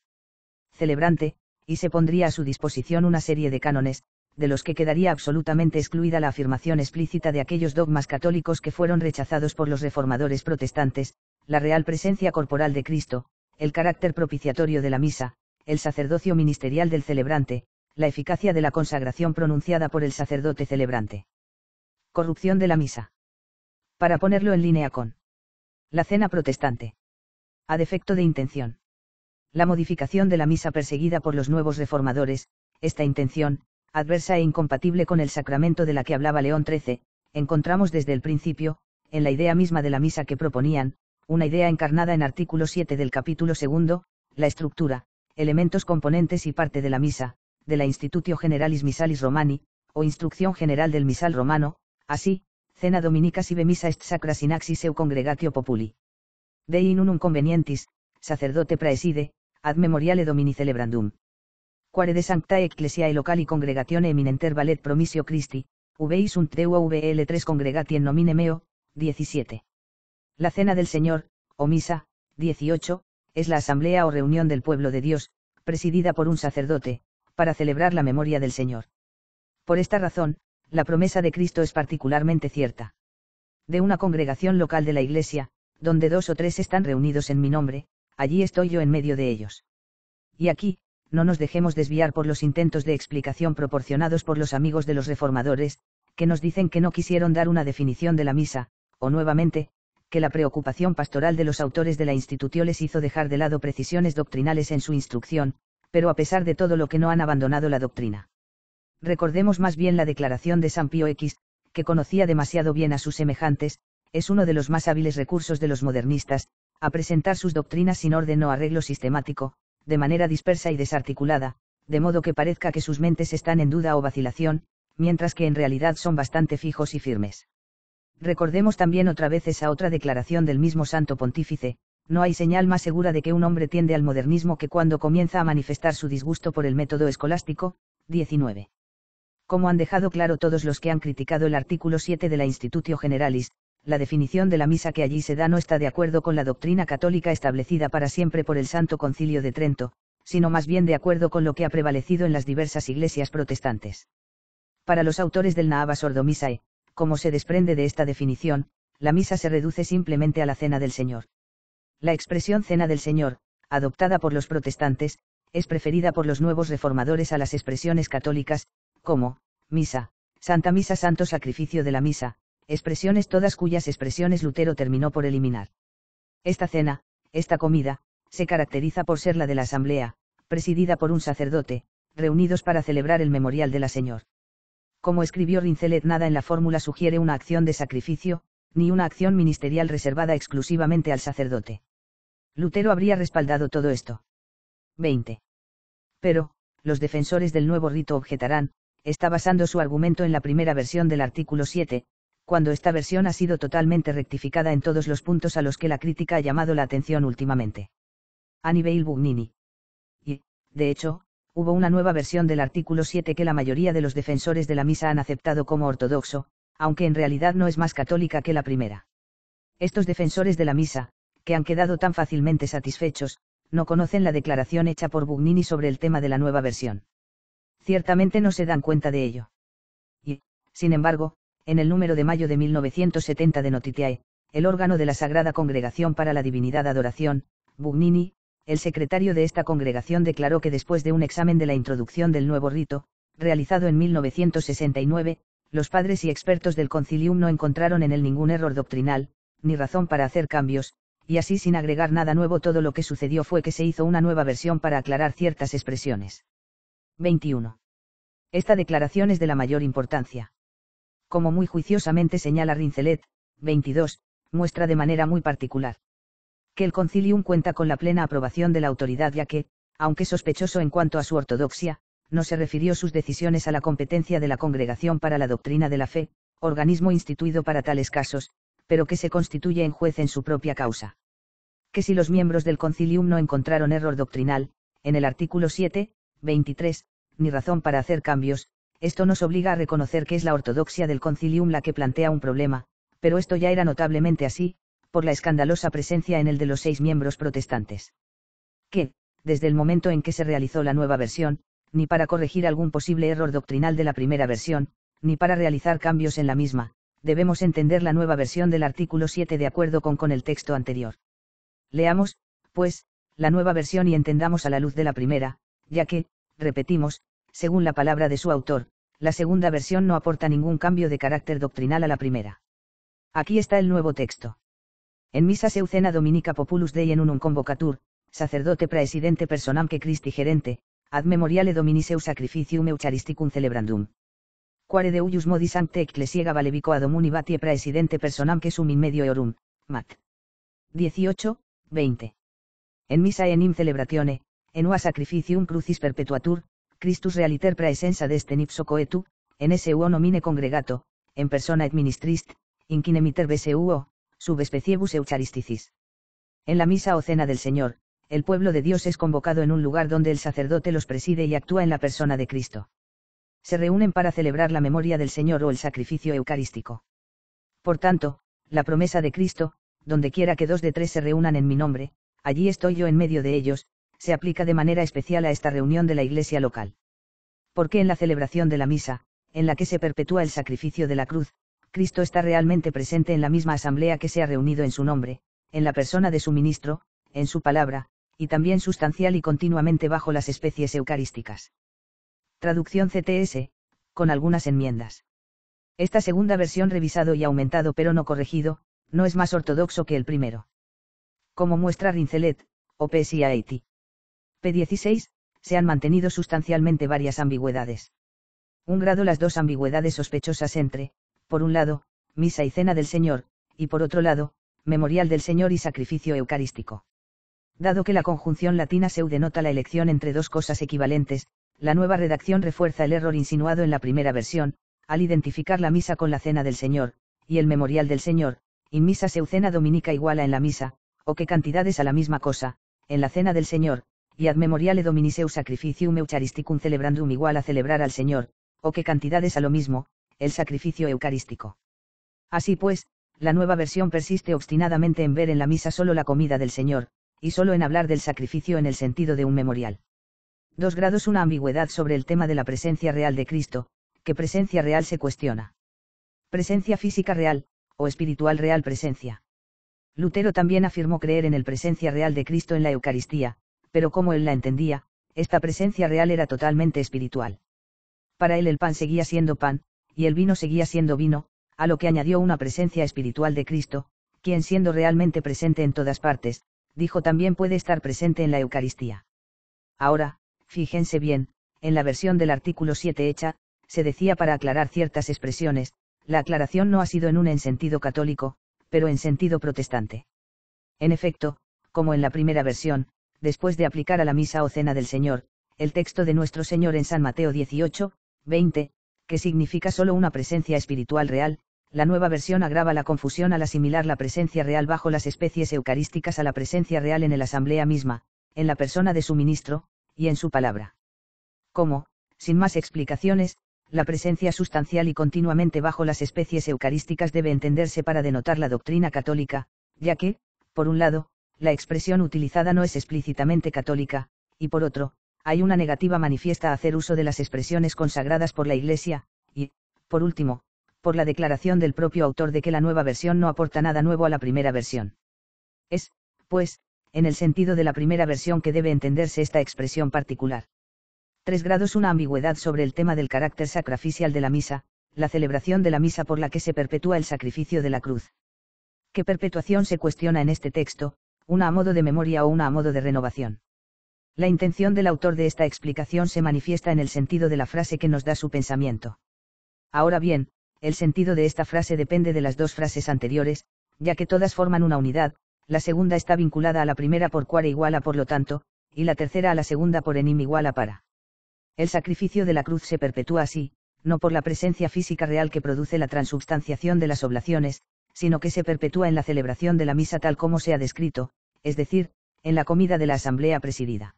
Celebrante, y se pondría a su disposición una serie de cánones, de los que quedaría absolutamente excluida la afirmación explícita de aquellos dogmas católicos que fueron rechazados por los reformadores protestantes, la real presencia corporal de Cristo, el carácter propiciatorio de la misa, el sacerdocio ministerial del celebrante, la eficacia de la consagración pronunciada por el sacerdote celebrante. Corrupción de la misa. Para ponerlo en línea con la cena protestante. A defecto de intención. La modificación de la misa perseguida por los nuevos reformadores, esta intención, adversa e incompatible con el sacramento de la que hablaba León XIII, encontramos desde el principio, en la idea misma de la misa que proponían, una idea encarnada en artículo 7 del capítulo segundo, la estructura, elementos componentes y parte de la misa, de la Institutio Generalis Missalis Romani, o Instrucción General del Misal Romano, así, Cena Dominica sive misa est sacra sinaxis Eu congregatio populi. Dei in unum convenientis, sacerdote praeside, ad memoriale domini celebrandum quare de Sancta Ecclesiae Locali Congregatione Eminenter Valet Promisio Christi, V. sunt VL 3 Congregatien nomine meo, 17. La Cena del Señor, o Misa, 18, es la asamblea o reunión del pueblo de Dios, presidida por un sacerdote, para celebrar la memoria del Señor. Por esta razón, la promesa de Cristo es particularmente cierta. De una congregación local de la Iglesia, donde dos o tres están reunidos en mi nombre, allí estoy yo en medio de ellos. Y aquí, no nos dejemos desviar por los intentos de explicación proporcionados por los amigos de los reformadores, que nos dicen que no quisieron dar una definición de la misa, o nuevamente, que la preocupación pastoral de los autores de la institución les hizo dejar de lado precisiones doctrinales en su instrucción, pero a pesar de todo lo que no han abandonado la doctrina. Recordemos más bien la declaración de San Pío X, que conocía demasiado bien a sus semejantes, es uno de los más hábiles recursos de los modernistas, a presentar sus doctrinas sin orden o arreglo sistemático, de manera dispersa y desarticulada, de modo que parezca que sus mentes están en duda o vacilación, mientras que en realidad son bastante fijos y firmes. Recordemos también otra vez esa otra declaración del mismo Santo Pontífice, no hay señal más segura de que un hombre tiende al modernismo que cuando comienza a manifestar su disgusto por el método escolástico, 19. Como han dejado claro todos los que han criticado el artículo 7 de la Institutio Generalis, la definición de la misa que allí se da no está de acuerdo con la doctrina católica establecida para siempre por el Santo Concilio de Trento, sino más bien de acuerdo con lo que ha prevalecido en las diversas iglesias protestantes. Para los autores del Sordo Sordomisae, como se desprende de esta definición, la misa se reduce simplemente a la cena del Señor. La expresión cena del Señor, adoptada por los protestantes, es preferida por los nuevos reformadores a las expresiones católicas, como, misa, santa misa, santo sacrificio de la misa, expresiones todas cuyas expresiones Lutero terminó por eliminar. Esta cena, esta comida, se caracteriza por ser la de la asamblea, presidida por un sacerdote, reunidos para celebrar el memorial de la Señor. Como escribió Rincelet, nada en la fórmula sugiere una acción de sacrificio, ni una acción ministerial reservada exclusivamente al sacerdote. Lutero habría respaldado todo esto. 20. Pero, los defensores del nuevo rito objetarán, está basando su argumento en la primera versión del artículo 7, cuando esta versión ha sido totalmente rectificada en todos los puntos a los que la crítica ha llamado la atención últimamente. A Bugnini. Y, de hecho, hubo una nueva versión del artículo 7 que la mayoría de los defensores de la misa han aceptado como ortodoxo, aunque en realidad no es más católica que la primera. Estos defensores de la misa, que han quedado tan fácilmente satisfechos, no conocen la declaración hecha por Bugnini sobre el tema de la nueva versión. Ciertamente no se dan cuenta de ello. Y, sin embargo, en el número de mayo de 1970 de Notitiae, el órgano de la Sagrada Congregación para la Divinidad Adoración, Bugnini, el secretario de esta congregación declaró que después de un examen de la introducción del nuevo rito, realizado en 1969, los padres y expertos del concilium no encontraron en él ningún error doctrinal, ni razón para hacer cambios, y así sin agregar nada nuevo todo lo que sucedió fue que se hizo una nueva versión para aclarar ciertas expresiones. 21. Esta declaración es de la mayor importancia como muy juiciosamente señala Rincelet, 22, muestra de manera muy particular. Que el concilium cuenta con la plena aprobación de la autoridad ya que, aunque sospechoso en cuanto a su ortodoxia, no se refirió sus decisiones a la competencia de la Congregación para la Doctrina de la Fe, organismo instituido para tales casos, pero que se constituye en juez en su propia causa. Que si los miembros del concilium no encontraron error doctrinal, en el artículo 7, 23, ni razón para hacer cambios, esto nos obliga a reconocer que es la ortodoxia del concilium la que plantea un problema, pero esto ya era notablemente así, por la escandalosa presencia en el de los seis miembros protestantes. Que, desde el momento en que se realizó la nueva versión, ni para corregir algún posible error doctrinal de la primera versión, ni para realizar cambios en la misma, debemos entender la nueva versión del artículo 7 de acuerdo con, con el texto anterior. Leamos, pues, la nueva versión y entendamos a la luz de la primera, ya que, repetimos, según la palabra de su autor, la segunda versión no aporta ningún cambio de carácter doctrinal a la primera. Aquí está el nuevo texto. En misa seucena dominica populus dei en unum convocatur, sacerdote presidente personam que Christi gerente, ad memoriale domini sacrificium eucharisticum celebrandum. Quare de Ullus Modis sancte ecclesiega valevico ad omuni e praesidente presidente personam que sum in medio eorum, mat. 18, 20. En misa enim celebratione, enua sacrificium crucis perpetuatur, Christus realiter de deste nipso coetu, en ese nomine congregato, en persona et ministrist, inquinemiter bese sub subespeciebus eucharisticis. En la misa o cena del Señor, el pueblo de Dios es convocado en un lugar donde el sacerdote los preside y actúa en la persona de Cristo. Se reúnen para celebrar la memoria del Señor o el sacrificio eucarístico. Por tanto, la promesa de Cristo, donde quiera que dos de tres se reúnan en mi nombre, allí estoy yo en medio de ellos, se aplica de manera especial a esta reunión de la iglesia local. Porque en la celebración de la misa, en la que se perpetúa el sacrificio de la cruz, Cristo está realmente presente en la misma asamblea que se ha reunido en su nombre, en la persona de su ministro, en su palabra, y también sustancial y continuamente bajo las especies eucarísticas. Traducción CTS, con algunas enmiendas. Esta segunda versión revisado y aumentado pero no corregido, no es más ortodoxo que el primero. Como muestra Rincelet, OPSI 16 se han mantenido sustancialmente varias ambigüedades. Un grado las dos ambigüedades sospechosas entre, por un lado, misa y cena del Señor, y por otro lado, memorial del Señor y sacrificio eucarístico. Dado que la conjunción latina seudenota denota la elección entre dos cosas equivalentes, la nueva redacción refuerza el error insinuado en la primera versión, al identificar la misa con la cena del Señor, y el memorial del Señor, y misa seucena dominica iguala en la misa, o que cantidades a la misma cosa, en la cena del Señor, y ad memoriale dominiseu sacrificium eucharisticum celebrandum igual a celebrar al Señor, o qué cantidades a lo mismo, el sacrificio eucarístico. Así pues, la nueva versión persiste obstinadamente en ver en la misa solo la comida del Señor, y solo en hablar del sacrificio en el sentido de un memorial. Dos grados una ambigüedad sobre el tema de la presencia real de Cristo, que presencia real se cuestiona. Presencia física real, o espiritual real presencia. Lutero también afirmó creer en el presencia real de Cristo en la Eucaristía, pero como él la entendía, esta presencia real era totalmente espiritual. Para él el pan seguía siendo pan, y el vino seguía siendo vino, a lo que añadió una presencia espiritual de Cristo, quien siendo realmente presente en todas partes, dijo también puede estar presente en la Eucaristía. Ahora, fíjense bien, en la versión del artículo 7 hecha, se decía para aclarar ciertas expresiones, la aclaración no ha sido en un en sentido católico, pero en sentido protestante. En efecto, como en la primera versión, después de aplicar a la misa o cena del Señor, el texto de nuestro Señor en San Mateo 18, 20, que significa solo una presencia espiritual real, la nueva versión agrava la confusión al asimilar la presencia real bajo las especies eucarísticas a la presencia real en la asamblea misma, en la persona de su ministro, y en su palabra. Como, sin más explicaciones, la presencia sustancial y continuamente bajo las especies eucarísticas debe entenderse para denotar la doctrina católica, ya que, por un lado, la expresión utilizada no es explícitamente católica, y por otro, hay una negativa manifiesta a hacer uso de las expresiones consagradas por la Iglesia, y, por último, por la declaración del propio autor de que la nueva versión no aporta nada nuevo a la primera versión. Es, pues, en el sentido de la primera versión que debe entenderse esta expresión particular. Tres grados una ambigüedad sobre el tema del carácter sacrificial de la misa, la celebración de la misa por la que se perpetúa el sacrificio de la cruz. ¿Qué perpetuación se cuestiona en este texto, una a modo de memoria o una a modo de renovación. La intención del autor de esta explicación se manifiesta en el sentido de la frase que nos da su pensamiento. Ahora bien, el sentido de esta frase depende de las dos frases anteriores, ya que todas forman una unidad, la segunda está vinculada a la primera por cuare igual a por lo tanto, y la tercera a la segunda por enim igual a para. El sacrificio de la cruz se perpetúa así, no por la presencia física real que produce la transubstanciación de las oblaciones, sino que se perpetúa en la celebración de la misa tal como se ha descrito, es decir, en la comida de la asamblea presidida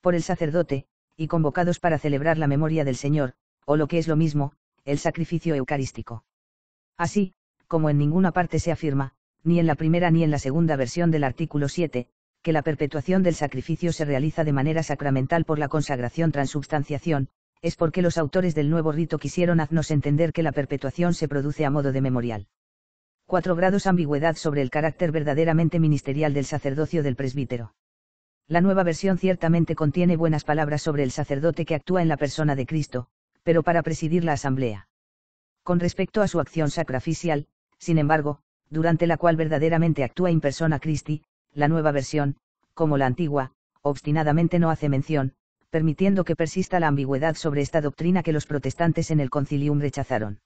por el sacerdote, y convocados para celebrar la memoria del Señor, o lo que es lo mismo, el sacrificio eucarístico. Así, como en ninguna parte se afirma, ni en la primera ni en la segunda versión del artículo 7, que la perpetuación del sacrificio se realiza de manera sacramental por la consagración transubstanciación, es porque los autores del nuevo rito quisieron haznos entender que la perpetuación se produce a modo de memorial. 4 grados ambigüedad sobre el carácter verdaderamente ministerial del sacerdocio del presbítero. La nueva versión ciertamente contiene buenas palabras sobre el sacerdote que actúa en la persona de Cristo, pero para presidir la asamblea. Con respecto a su acción sacrificial, sin embargo, durante la cual verdaderamente actúa en persona Christi, la nueva versión, como la antigua, obstinadamente no hace mención, permitiendo que persista la ambigüedad sobre esta doctrina que los protestantes en el concilium rechazaron.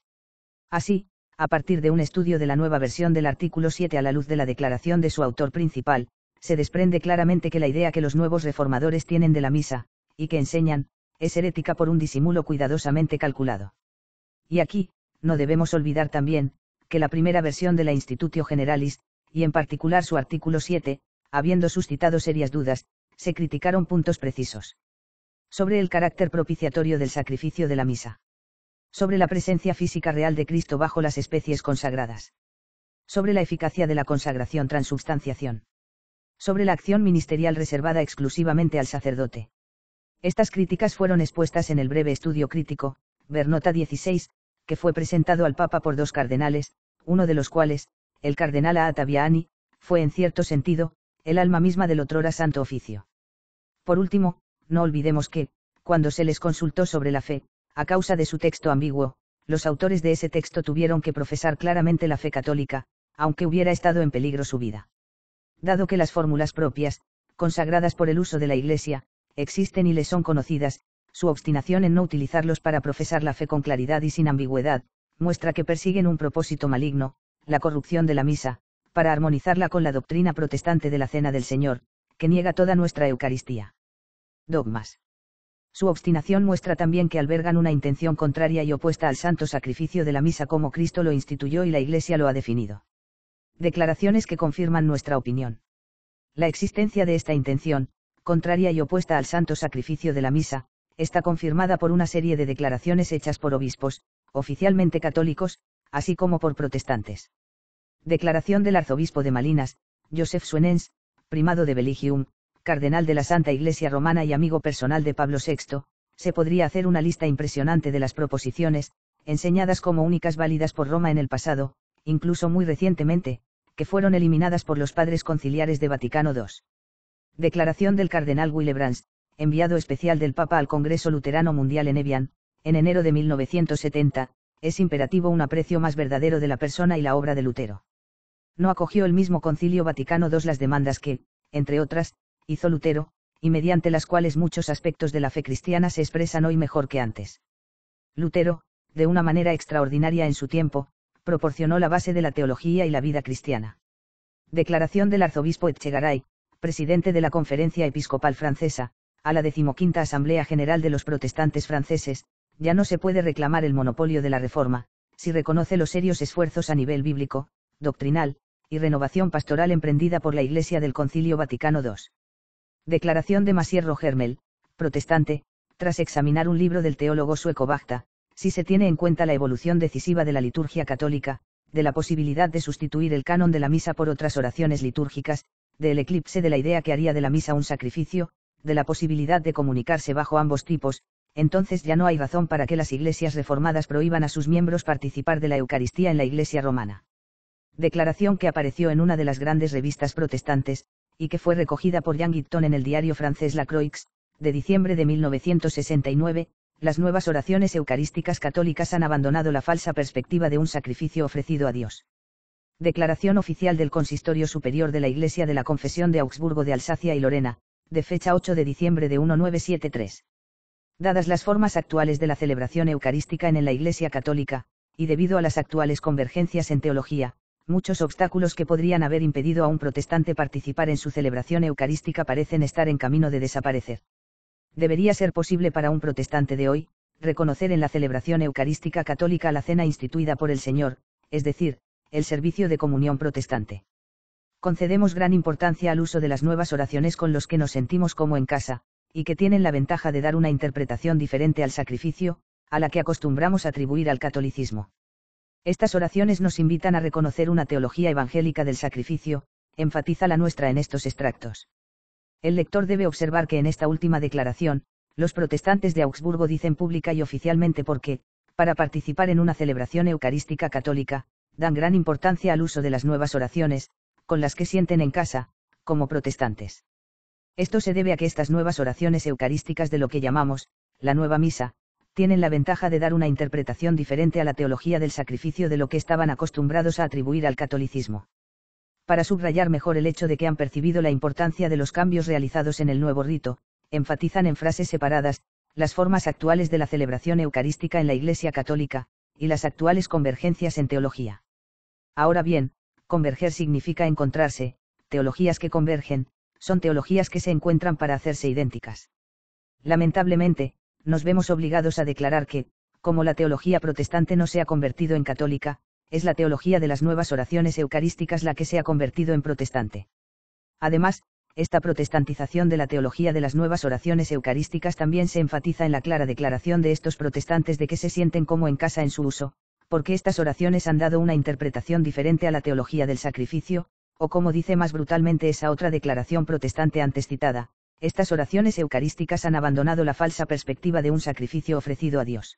Así, a partir de un estudio de la nueva versión del artículo 7 a la luz de la declaración de su autor principal, se desprende claramente que la idea que los nuevos reformadores tienen de la misa, y que enseñan, es herética por un disimulo cuidadosamente calculado. Y aquí, no debemos olvidar también, que la primera versión de la Institutio Generalis, y en particular su artículo 7, habiendo suscitado serias dudas, se criticaron puntos precisos sobre el carácter propiciatorio del sacrificio de la misa sobre la presencia física real de Cristo bajo las especies consagradas, sobre la eficacia de la consagración transubstanciación, sobre la acción ministerial reservada exclusivamente al sacerdote. Estas críticas fueron expuestas en el breve estudio crítico, Bernota 16, que fue presentado al Papa por dos cardenales, uno de los cuales, el cardenal A. Taviani, fue en cierto sentido, el alma misma del otrora santo oficio. Por último, no olvidemos que, cuando se les consultó sobre la fe, a causa de su texto ambiguo, los autores de ese texto tuvieron que profesar claramente la fe católica, aunque hubiera estado en peligro su vida. Dado que las fórmulas propias, consagradas por el uso de la Iglesia, existen y les son conocidas, su obstinación en no utilizarlos para profesar la fe con claridad y sin ambigüedad, muestra que persiguen un propósito maligno, la corrupción de la misa, para armonizarla con la doctrina protestante de la Cena del Señor, que niega toda nuestra Eucaristía. Dogmas. Su obstinación muestra también que albergan una intención contraria y opuesta al santo sacrificio de la misa como Cristo lo instituyó y la Iglesia lo ha definido. Declaraciones que confirman nuestra opinión. La existencia de esta intención, contraria y opuesta al santo sacrificio de la misa, está confirmada por una serie de declaraciones hechas por obispos, oficialmente católicos, así como por protestantes. Declaración del arzobispo de Malinas, Joseph Suenens, primado de Beligium, cardenal de la Santa Iglesia Romana y amigo personal de Pablo VI, se podría hacer una lista impresionante de las proposiciones, enseñadas como únicas válidas por Roma en el pasado, incluso muy recientemente, que fueron eliminadas por los padres conciliares de Vaticano II. Declaración del cardenal Willebrands, enviado especial del Papa al Congreso Luterano Mundial en Evian, en enero de 1970, es imperativo un aprecio más verdadero de la persona y la obra de Lutero. No acogió el mismo Concilio Vaticano II las demandas que, entre otras, hizo Lutero, y mediante las cuales muchos aspectos de la fe cristiana se expresan hoy mejor que antes. Lutero, de una manera extraordinaria en su tiempo, proporcionó la base de la teología y la vida cristiana. Declaración del arzobispo Etchegaray, presidente de la Conferencia Episcopal Francesa, a la decimoquinta Asamblea General de los Protestantes Franceses, ya no se puede reclamar el monopolio de la Reforma, si reconoce los serios esfuerzos a nivel bíblico, doctrinal, y renovación pastoral emprendida por la Iglesia del Concilio Vaticano II. Declaración de Masierro Germel, protestante, tras examinar un libro del teólogo sueco Bachta, si se tiene en cuenta la evolución decisiva de la liturgia católica, de la posibilidad de sustituir el canon de la misa por otras oraciones litúrgicas, del eclipse de la idea que haría de la misa un sacrificio, de la posibilidad de comunicarse bajo ambos tipos, entonces ya no hay razón para que las iglesias reformadas prohíban a sus miembros participar de la Eucaristía en la Iglesia romana. Declaración que apareció en una de las grandes revistas protestantes, y que fue recogida por Jean Guitton en el diario francés La Croix, de diciembre de 1969, las nuevas oraciones eucarísticas católicas han abandonado la falsa perspectiva de un sacrificio ofrecido a Dios. Declaración oficial del Consistorio Superior de la Iglesia de la Confesión de Augsburgo de Alsacia y Lorena, de fecha 8 de diciembre de 1973. Dadas las formas actuales de la celebración eucarística en la Iglesia Católica, y debido a las actuales convergencias en teología, muchos obstáculos que podrían haber impedido a un protestante participar en su celebración eucarística parecen estar en camino de desaparecer. Debería ser posible para un protestante de hoy, reconocer en la celebración eucarística católica la cena instituida por el Señor, es decir, el servicio de comunión protestante. Concedemos gran importancia al uso de las nuevas oraciones con los que nos sentimos como en casa, y que tienen la ventaja de dar una interpretación diferente al sacrificio, a la que acostumbramos atribuir al catolicismo. Estas oraciones nos invitan a reconocer una teología evangélica del sacrificio, enfatiza la nuestra en estos extractos. El lector debe observar que en esta última declaración, los protestantes de Augsburgo dicen pública y oficialmente por qué, para participar en una celebración eucarística católica, dan gran importancia al uso de las nuevas oraciones, con las que sienten en casa, como protestantes. Esto se debe a que estas nuevas oraciones eucarísticas de lo que llamamos, la nueva misa, tienen la ventaja de dar una interpretación diferente a la teología del sacrificio de lo que estaban acostumbrados a atribuir al catolicismo. Para subrayar mejor el hecho de que han percibido la importancia de los cambios realizados en el nuevo rito, enfatizan en frases separadas, las formas actuales de la celebración eucarística en la Iglesia católica, y las actuales convergencias en teología. Ahora bien, converger significa encontrarse, teologías que convergen, son teologías que se encuentran para hacerse idénticas. Lamentablemente, nos vemos obligados a declarar que, como la teología protestante no se ha convertido en católica, es la teología de las nuevas oraciones eucarísticas la que se ha convertido en protestante. Además, esta protestantización de la teología de las nuevas oraciones eucarísticas también se enfatiza en la clara declaración de estos protestantes de que se sienten como en casa en su uso, porque estas oraciones han dado una interpretación diferente a la teología del sacrificio, o como dice más brutalmente esa otra declaración protestante antes citada, estas oraciones eucarísticas han abandonado la falsa perspectiva de un sacrificio ofrecido a Dios.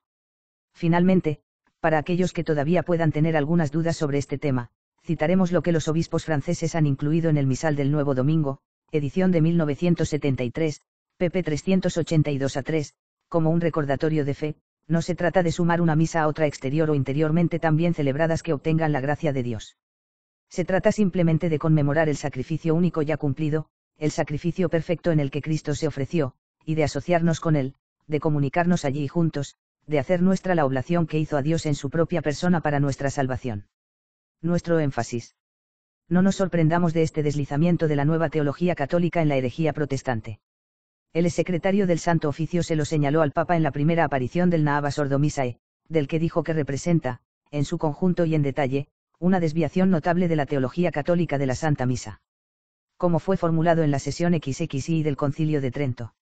Finalmente, para aquellos que todavía puedan tener algunas dudas sobre este tema, citaremos lo que los obispos franceses han incluido en el Misal del Nuevo Domingo, edición de 1973, pp 382 a 3, como un recordatorio de fe, no se trata de sumar una misa a otra exterior o interiormente también celebradas que obtengan la gracia de Dios. Se trata simplemente de conmemorar el sacrificio único ya cumplido, el sacrificio perfecto en el que Cristo se ofreció, y de asociarnos con Él, de comunicarnos allí juntos, de hacer nuestra la oblación que hizo a Dios en su propia persona para nuestra salvación. Nuestro énfasis. No nos sorprendamos de este deslizamiento de la nueva teología católica en la herejía protestante. El secretario del Santo Oficio se lo señaló al Papa en la primera aparición del Naaba Sordomisae, del que dijo que representa, en su conjunto y en detalle, una desviación notable de la teología católica de la Santa Misa como fue formulado en la sesión XXI del Concilio de Trento.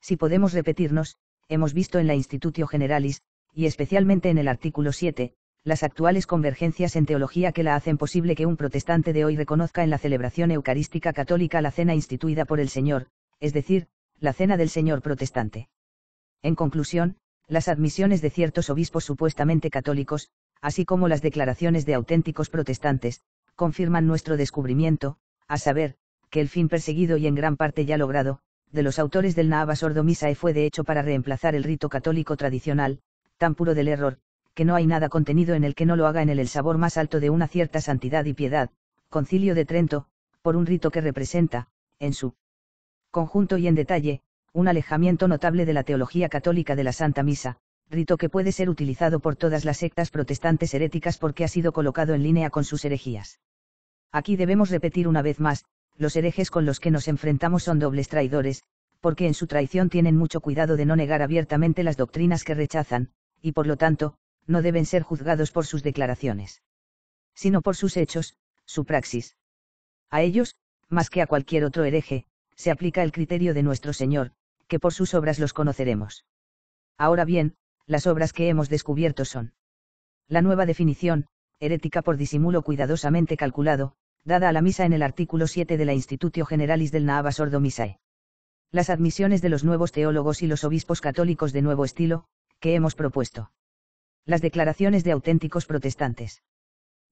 Si podemos repetirnos, hemos visto en la Institutio Generalis, y especialmente en el artículo 7, las actuales convergencias en teología que la hacen posible que un protestante de hoy reconozca en la celebración eucarística católica la cena instituida por el Señor, es decir, la cena del Señor protestante. En conclusión, las admisiones de ciertos obispos supuestamente católicos, así como las declaraciones de auténticos protestantes, confirman nuestro descubrimiento, a saber, que el fin perseguido y en gran parte ya logrado, de los autores del Naaba Sordo y fue de hecho para reemplazar el rito católico tradicional, tan puro del error, que no hay nada contenido en el que no lo haga en el el sabor más alto de una cierta santidad y piedad, concilio de Trento, por un rito que representa, en su conjunto y en detalle, un alejamiento notable de la teología católica de la Santa Misa, rito que puede ser utilizado por todas las sectas protestantes heréticas porque ha sido colocado en línea con sus herejías. Aquí debemos repetir una vez más, los herejes con los que nos enfrentamos son dobles traidores, porque en su traición tienen mucho cuidado de no negar abiertamente las doctrinas que rechazan, y por lo tanto, no deben ser juzgados por sus declaraciones, sino por sus hechos, su praxis. A ellos, más que a cualquier otro hereje, se aplica el criterio de nuestro Señor, que por sus obras los conoceremos. Ahora bien, las obras que hemos descubierto son. La nueva definición, herética por disimulo cuidadosamente calculado, dada a la misa en el artículo 7 de la Institutio Generalis del Naabas Sordo Misae. Las admisiones de los nuevos teólogos y los obispos católicos de nuevo estilo, que hemos propuesto. Las declaraciones de auténticos protestantes.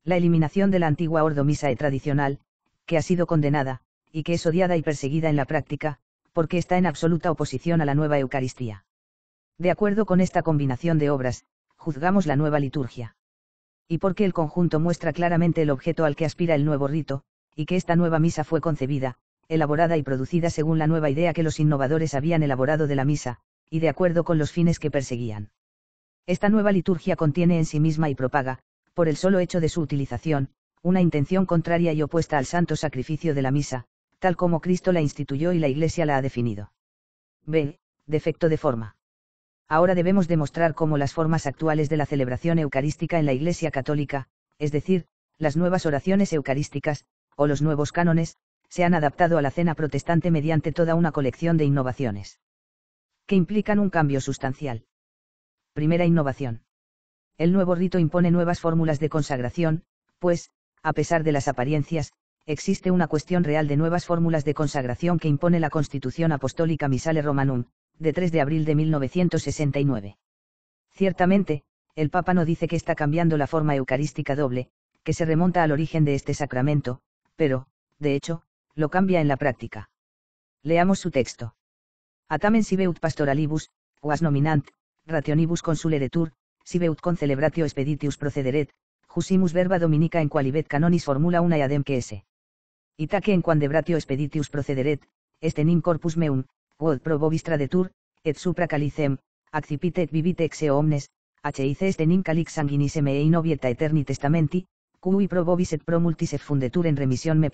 La eliminación de la antigua Ordo Misae tradicional, que ha sido condenada, y que es odiada y perseguida en la práctica, porque está en absoluta oposición a la nueva Eucaristía. De acuerdo con esta combinación de obras, juzgamos la nueva liturgia y porque el conjunto muestra claramente el objeto al que aspira el nuevo rito, y que esta nueva misa fue concebida, elaborada y producida según la nueva idea que los innovadores habían elaborado de la misa, y de acuerdo con los fines que perseguían. Esta nueva liturgia contiene en sí misma y propaga, por el solo hecho de su utilización, una intención contraria y opuesta al santo sacrificio de la misa, tal como Cristo la instituyó y la Iglesia la ha definido. B. Defecto de forma ahora debemos demostrar cómo las formas actuales de la celebración eucarística en la Iglesia Católica, es decir, las nuevas oraciones eucarísticas, o los nuevos cánones, se han adaptado a la cena protestante mediante toda una colección de innovaciones. Que implican un cambio sustancial. Primera innovación. El nuevo rito impone nuevas fórmulas de consagración, pues, a pesar de las apariencias, existe una cuestión real de nuevas fórmulas de consagración que impone la Constitución Apostólica Misale Romanum, de 3 de abril de 1969. Ciertamente, el Papa no dice que está cambiando la forma eucarística doble, que se remonta al origen de este sacramento, pero, de hecho, lo cambia en la práctica. Leamos su texto. Atamen sibeut pastoralibus, oas nominant, rationibus consuleretur, sibeut celebratio expeditius procederet, jusimus verba dominica en qualibet canonis formula una adem que s. Itaque en quandebratio expeditius procederet, estenim corpus meum, quod pro tur, et supra calicem, accipitet vivite exe omnes, hic est calix sanguinis me in obieta eterni testamenti, cui pro vobis et pro multis fundetur en remisión me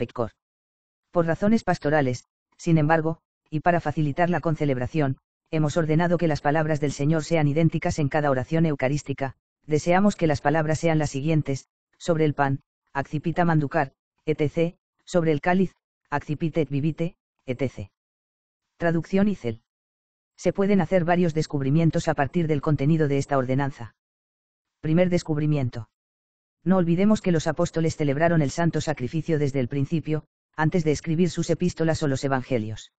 Por razones pastorales, sin embargo, y para facilitar la concelebración, hemos ordenado que las palabras del Señor sean idénticas en cada oración eucarística, deseamos que las palabras sean las siguientes, sobre el pan, accipita manducar, etc., sobre el cáliz, accipite et vivite, etc. Traducción y cel. Se pueden hacer varios descubrimientos a partir del contenido de esta ordenanza. Primer descubrimiento. No olvidemos que los apóstoles celebraron el santo sacrificio desde el principio, antes de escribir sus epístolas o los evangelios.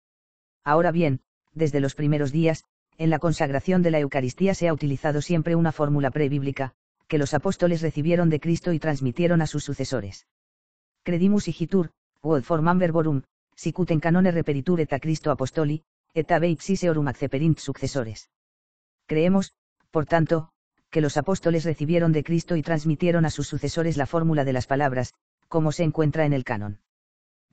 Ahora bien, desde los primeros días, en la consagración de la Eucaristía se ha utilizado siempre una fórmula prebíblica, que los apóstoles recibieron de Cristo y transmitieron a sus sucesores. Credimus igitur, quod formam verborum, Sicuten canone reperitur et a Cristo apostoli, et ave siseorum acceperint sucesores. Creemos, por tanto, que los apóstoles recibieron de Cristo y transmitieron a sus sucesores la fórmula de las palabras, como se encuentra en el canon.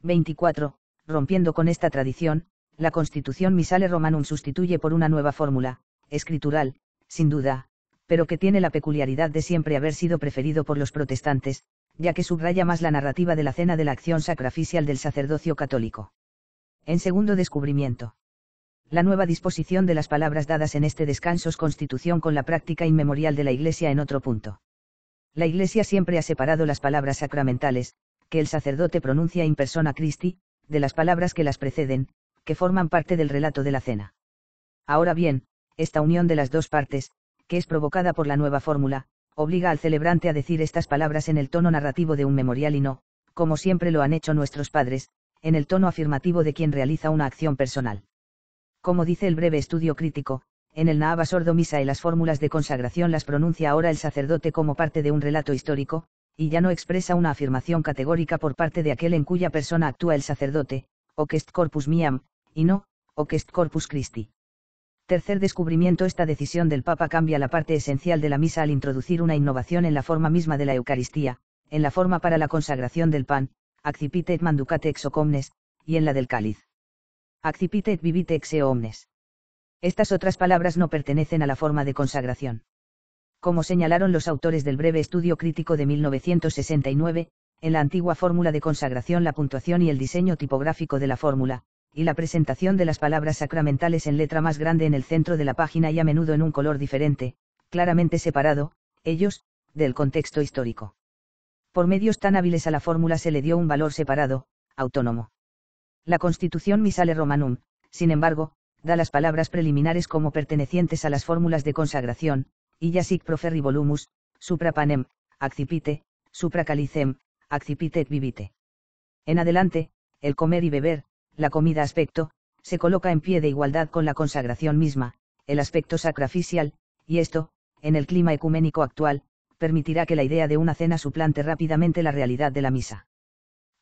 24. Rompiendo con esta tradición, la constitución Misale Romanum sustituye por una nueva fórmula, escritural, sin duda, pero que tiene la peculiaridad de siempre haber sido preferido por los protestantes, ya que subraya más la narrativa de la cena de la acción sacrificial del sacerdocio católico. En segundo descubrimiento. La nueva disposición de las palabras dadas en este descanso es constitución con la práctica inmemorial de la Iglesia en otro punto. La Iglesia siempre ha separado las palabras sacramentales, que el sacerdote pronuncia in persona Christi, de las palabras que las preceden, que forman parte del relato de la cena. Ahora bien, esta unión de las dos partes, que es provocada por la nueva fórmula, obliga al celebrante a decir estas palabras en el tono narrativo de un memorial y no, como siempre lo han hecho nuestros padres, en el tono afirmativo de quien realiza una acción personal. Como dice el breve estudio crítico, en el Naaba Sordo Misa y las fórmulas de consagración las pronuncia ahora el sacerdote como parte de un relato histórico, y ya no expresa una afirmación categórica por parte de aquel en cuya persona actúa el sacerdote, o est corpus miam, y no, o est corpus Christi. Tercer descubrimiento Esta decisión del Papa cambia la parte esencial de la misa al introducir una innovación en la forma misma de la Eucaristía, en la forma para la consagración del pan, accipite et manducate ex omnes, y en la del cáliz. Accipite vivite ex omnes. Estas otras palabras no pertenecen a la forma de consagración. Como señalaron los autores del breve estudio crítico de 1969, en la antigua fórmula de consagración la puntuación y el diseño tipográfico de la fórmula, y la presentación de las palabras sacramentales en letra más grande en el centro de la página y a menudo en un color diferente, claramente separado, ellos, del contexto histórico. Por medios tan hábiles a la fórmula se le dio un valor separado, autónomo. La Constitución Misale Romanum, sin embargo, da las palabras preliminares como pertenecientes a las fórmulas de consagración, y ya proferri volumus, supra panem, accipite, supra calicem, accipite et vivite. En adelante, el comer y beber, la comida aspecto, se coloca en pie de igualdad con la consagración misma, el aspecto sacrificial, y esto, en el clima ecuménico actual, permitirá que la idea de una cena suplante rápidamente la realidad de la misa.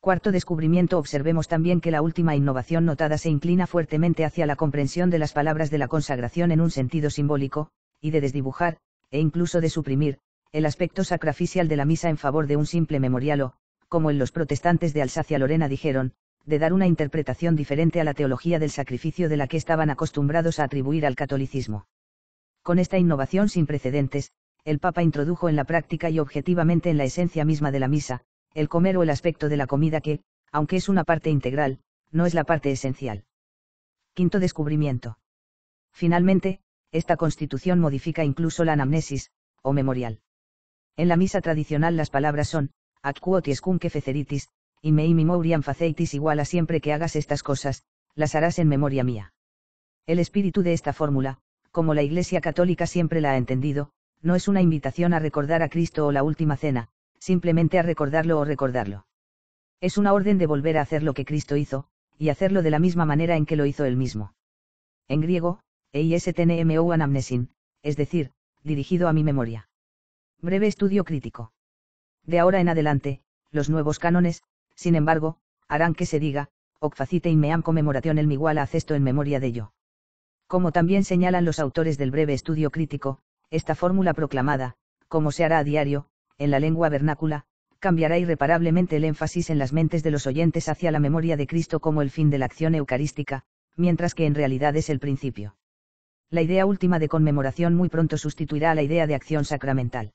Cuarto descubrimiento observemos también que la última innovación notada se inclina fuertemente hacia la comprensión de las palabras de la consagración en un sentido simbólico, y de desdibujar, e incluso de suprimir, el aspecto sacrificial de la misa en favor de un simple memorial o, como en los protestantes de Alsacia-Lorena dijeron, de dar una interpretación diferente a la teología del sacrificio de la que estaban acostumbrados a atribuir al catolicismo. Con esta innovación sin precedentes, el Papa introdujo en la práctica y objetivamente en la esencia misma de la misa, el comer o el aspecto de la comida que, aunque es una parte integral, no es la parte esencial. Quinto descubrimiento. Finalmente, esta constitución modifica incluso la anamnesis, o memorial. En la misa tradicional las palabras son, ad quoti que feceritis, y me y memoriam igual a siempre que hagas estas cosas, las harás en memoria mía. El espíritu de esta fórmula, como la Iglesia Católica siempre la ha entendido, no es una invitación a recordar a Cristo o la Última Cena, simplemente a recordarlo o recordarlo. Es una orden de volver a hacer lo que Cristo hizo, y hacerlo de la misma manera en que lo hizo él mismo. En griego, EISTNMO anamnesin, es decir, dirigido a mi memoria. Breve estudio crítico. De ahora en adelante, los nuevos cánones, sin embargo, harán que se diga, hoc facite in meam conmemoración el igual a esto en memoria de ello. Como también señalan los autores del breve estudio crítico, esta fórmula proclamada, como se hará a diario, en la lengua vernácula, cambiará irreparablemente el énfasis en las mentes de los oyentes hacia la memoria de Cristo como el fin de la acción eucarística, mientras que en realidad es el principio. La idea última de conmemoración muy pronto sustituirá a la idea de acción sacramental.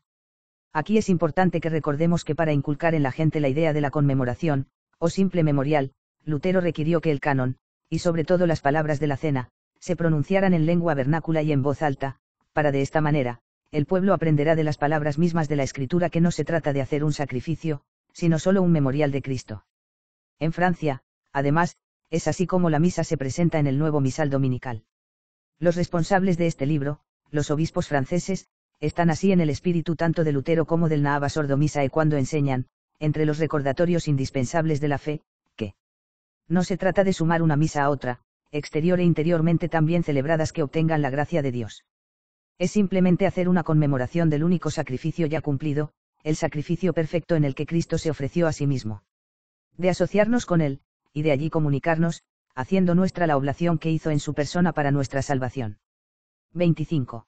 Aquí es importante que recordemos que para inculcar en la gente la idea de la conmemoración, o simple memorial, Lutero requirió que el canon, y sobre todo las palabras de la cena, se pronunciaran en lengua vernácula y en voz alta, para de esta manera, el pueblo aprenderá de las palabras mismas de la escritura que no se trata de hacer un sacrificio, sino solo un memorial de Cristo. En Francia, además, es así como la misa se presenta en el nuevo misal dominical. Los responsables de este libro, los obispos franceses, están así en el espíritu tanto de Lutero como del misa y cuando enseñan, entre los recordatorios indispensables de la fe, que no se trata de sumar una misa a otra, exterior e interiormente también celebradas que obtengan la gracia de Dios. Es simplemente hacer una conmemoración del único sacrificio ya cumplido, el sacrificio perfecto en el que Cristo se ofreció a sí mismo. De asociarnos con Él, y de allí comunicarnos, haciendo nuestra la oblación que hizo en su persona para nuestra salvación. 25.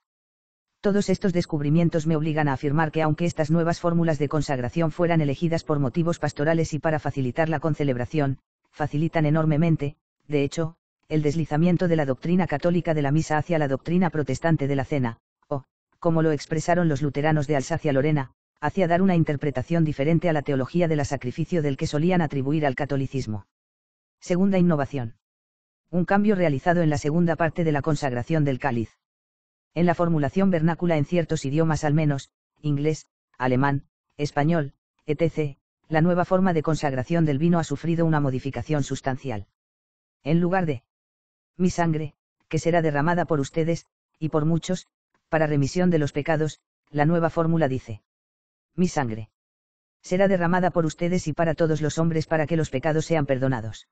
Todos estos descubrimientos me obligan a afirmar que aunque estas nuevas fórmulas de consagración fueran elegidas por motivos pastorales y para facilitar la concelebración, facilitan enormemente, de hecho, el deslizamiento de la doctrina católica de la misa hacia la doctrina protestante de la cena, o, como lo expresaron los luteranos de Alsacia-Lorena, hacia dar una interpretación diferente a la teología del sacrificio del que solían atribuir al catolicismo. Segunda innovación. Un cambio realizado en la segunda parte de la consagración del cáliz en la formulación vernácula en ciertos idiomas al menos, inglés, alemán, español, etc., la nueva forma de consagración del vino ha sufrido una modificación sustancial. En lugar de mi sangre, que será derramada por ustedes, y por muchos, para remisión de los pecados, la nueva fórmula dice, mi sangre será derramada por ustedes y para todos los hombres para que los pecados sean perdonados.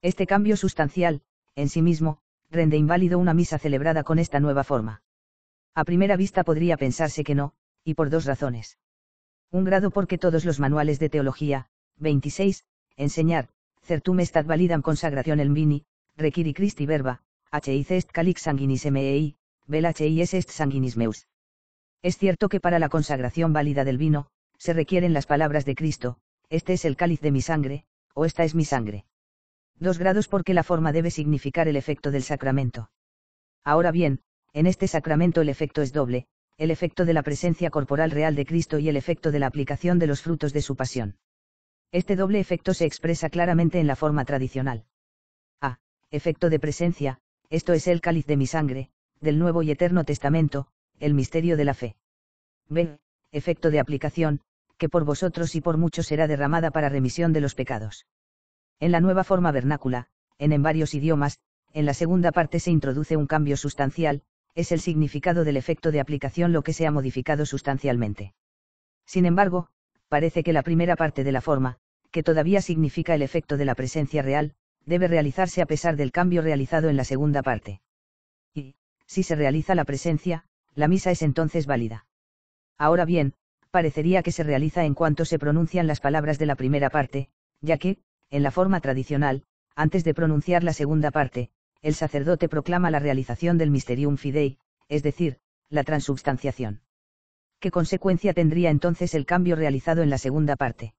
Este cambio sustancial, en sí mismo, rende inválido una misa celebrada con esta nueva forma. A primera vista podría pensarse que no, y por dos razones. Un grado porque todos los manuales de teología, 26, enseñar, certum estat validam consagración el vini, requiri Christi verba, hic est calix sanguinis mei, vel his est sanguinis meus. Es cierto que para la consagración válida del vino, se requieren las palabras de Cristo, este es el cáliz de mi sangre, o esta es mi sangre. Dos grados porque la forma debe significar el efecto del sacramento. Ahora bien, en este sacramento el efecto es doble, el efecto de la presencia corporal real de Cristo y el efecto de la aplicación de los frutos de su pasión. Este doble efecto se expresa claramente en la forma tradicional. A. Ah, efecto de presencia, esto es el cáliz de mi sangre, del Nuevo y Eterno Testamento, el misterio de la fe. B. Efecto de aplicación, que por vosotros y por muchos será derramada para remisión de los pecados. En la nueva forma vernácula, en en varios idiomas, en la segunda parte se introduce un cambio sustancial, es el significado del efecto de aplicación lo que se ha modificado sustancialmente. Sin embargo, parece que la primera parte de la forma, que todavía significa el efecto de la presencia real, debe realizarse a pesar del cambio realizado en la segunda parte. Y, si se realiza la presencia, la misa es entonces válida. Ahora bien, parecería que se realiza en cuanto se pronuncian las palabras de la primera parte, ya que, en la forma tradicional, antes de pronunciar la segunda parte, el sacerdote proclama la realización del Mysterium Fidei, es decir, la transubstanciación. ¿Qué consecuencia tendría entonces el cambio realizado en la segunda parte?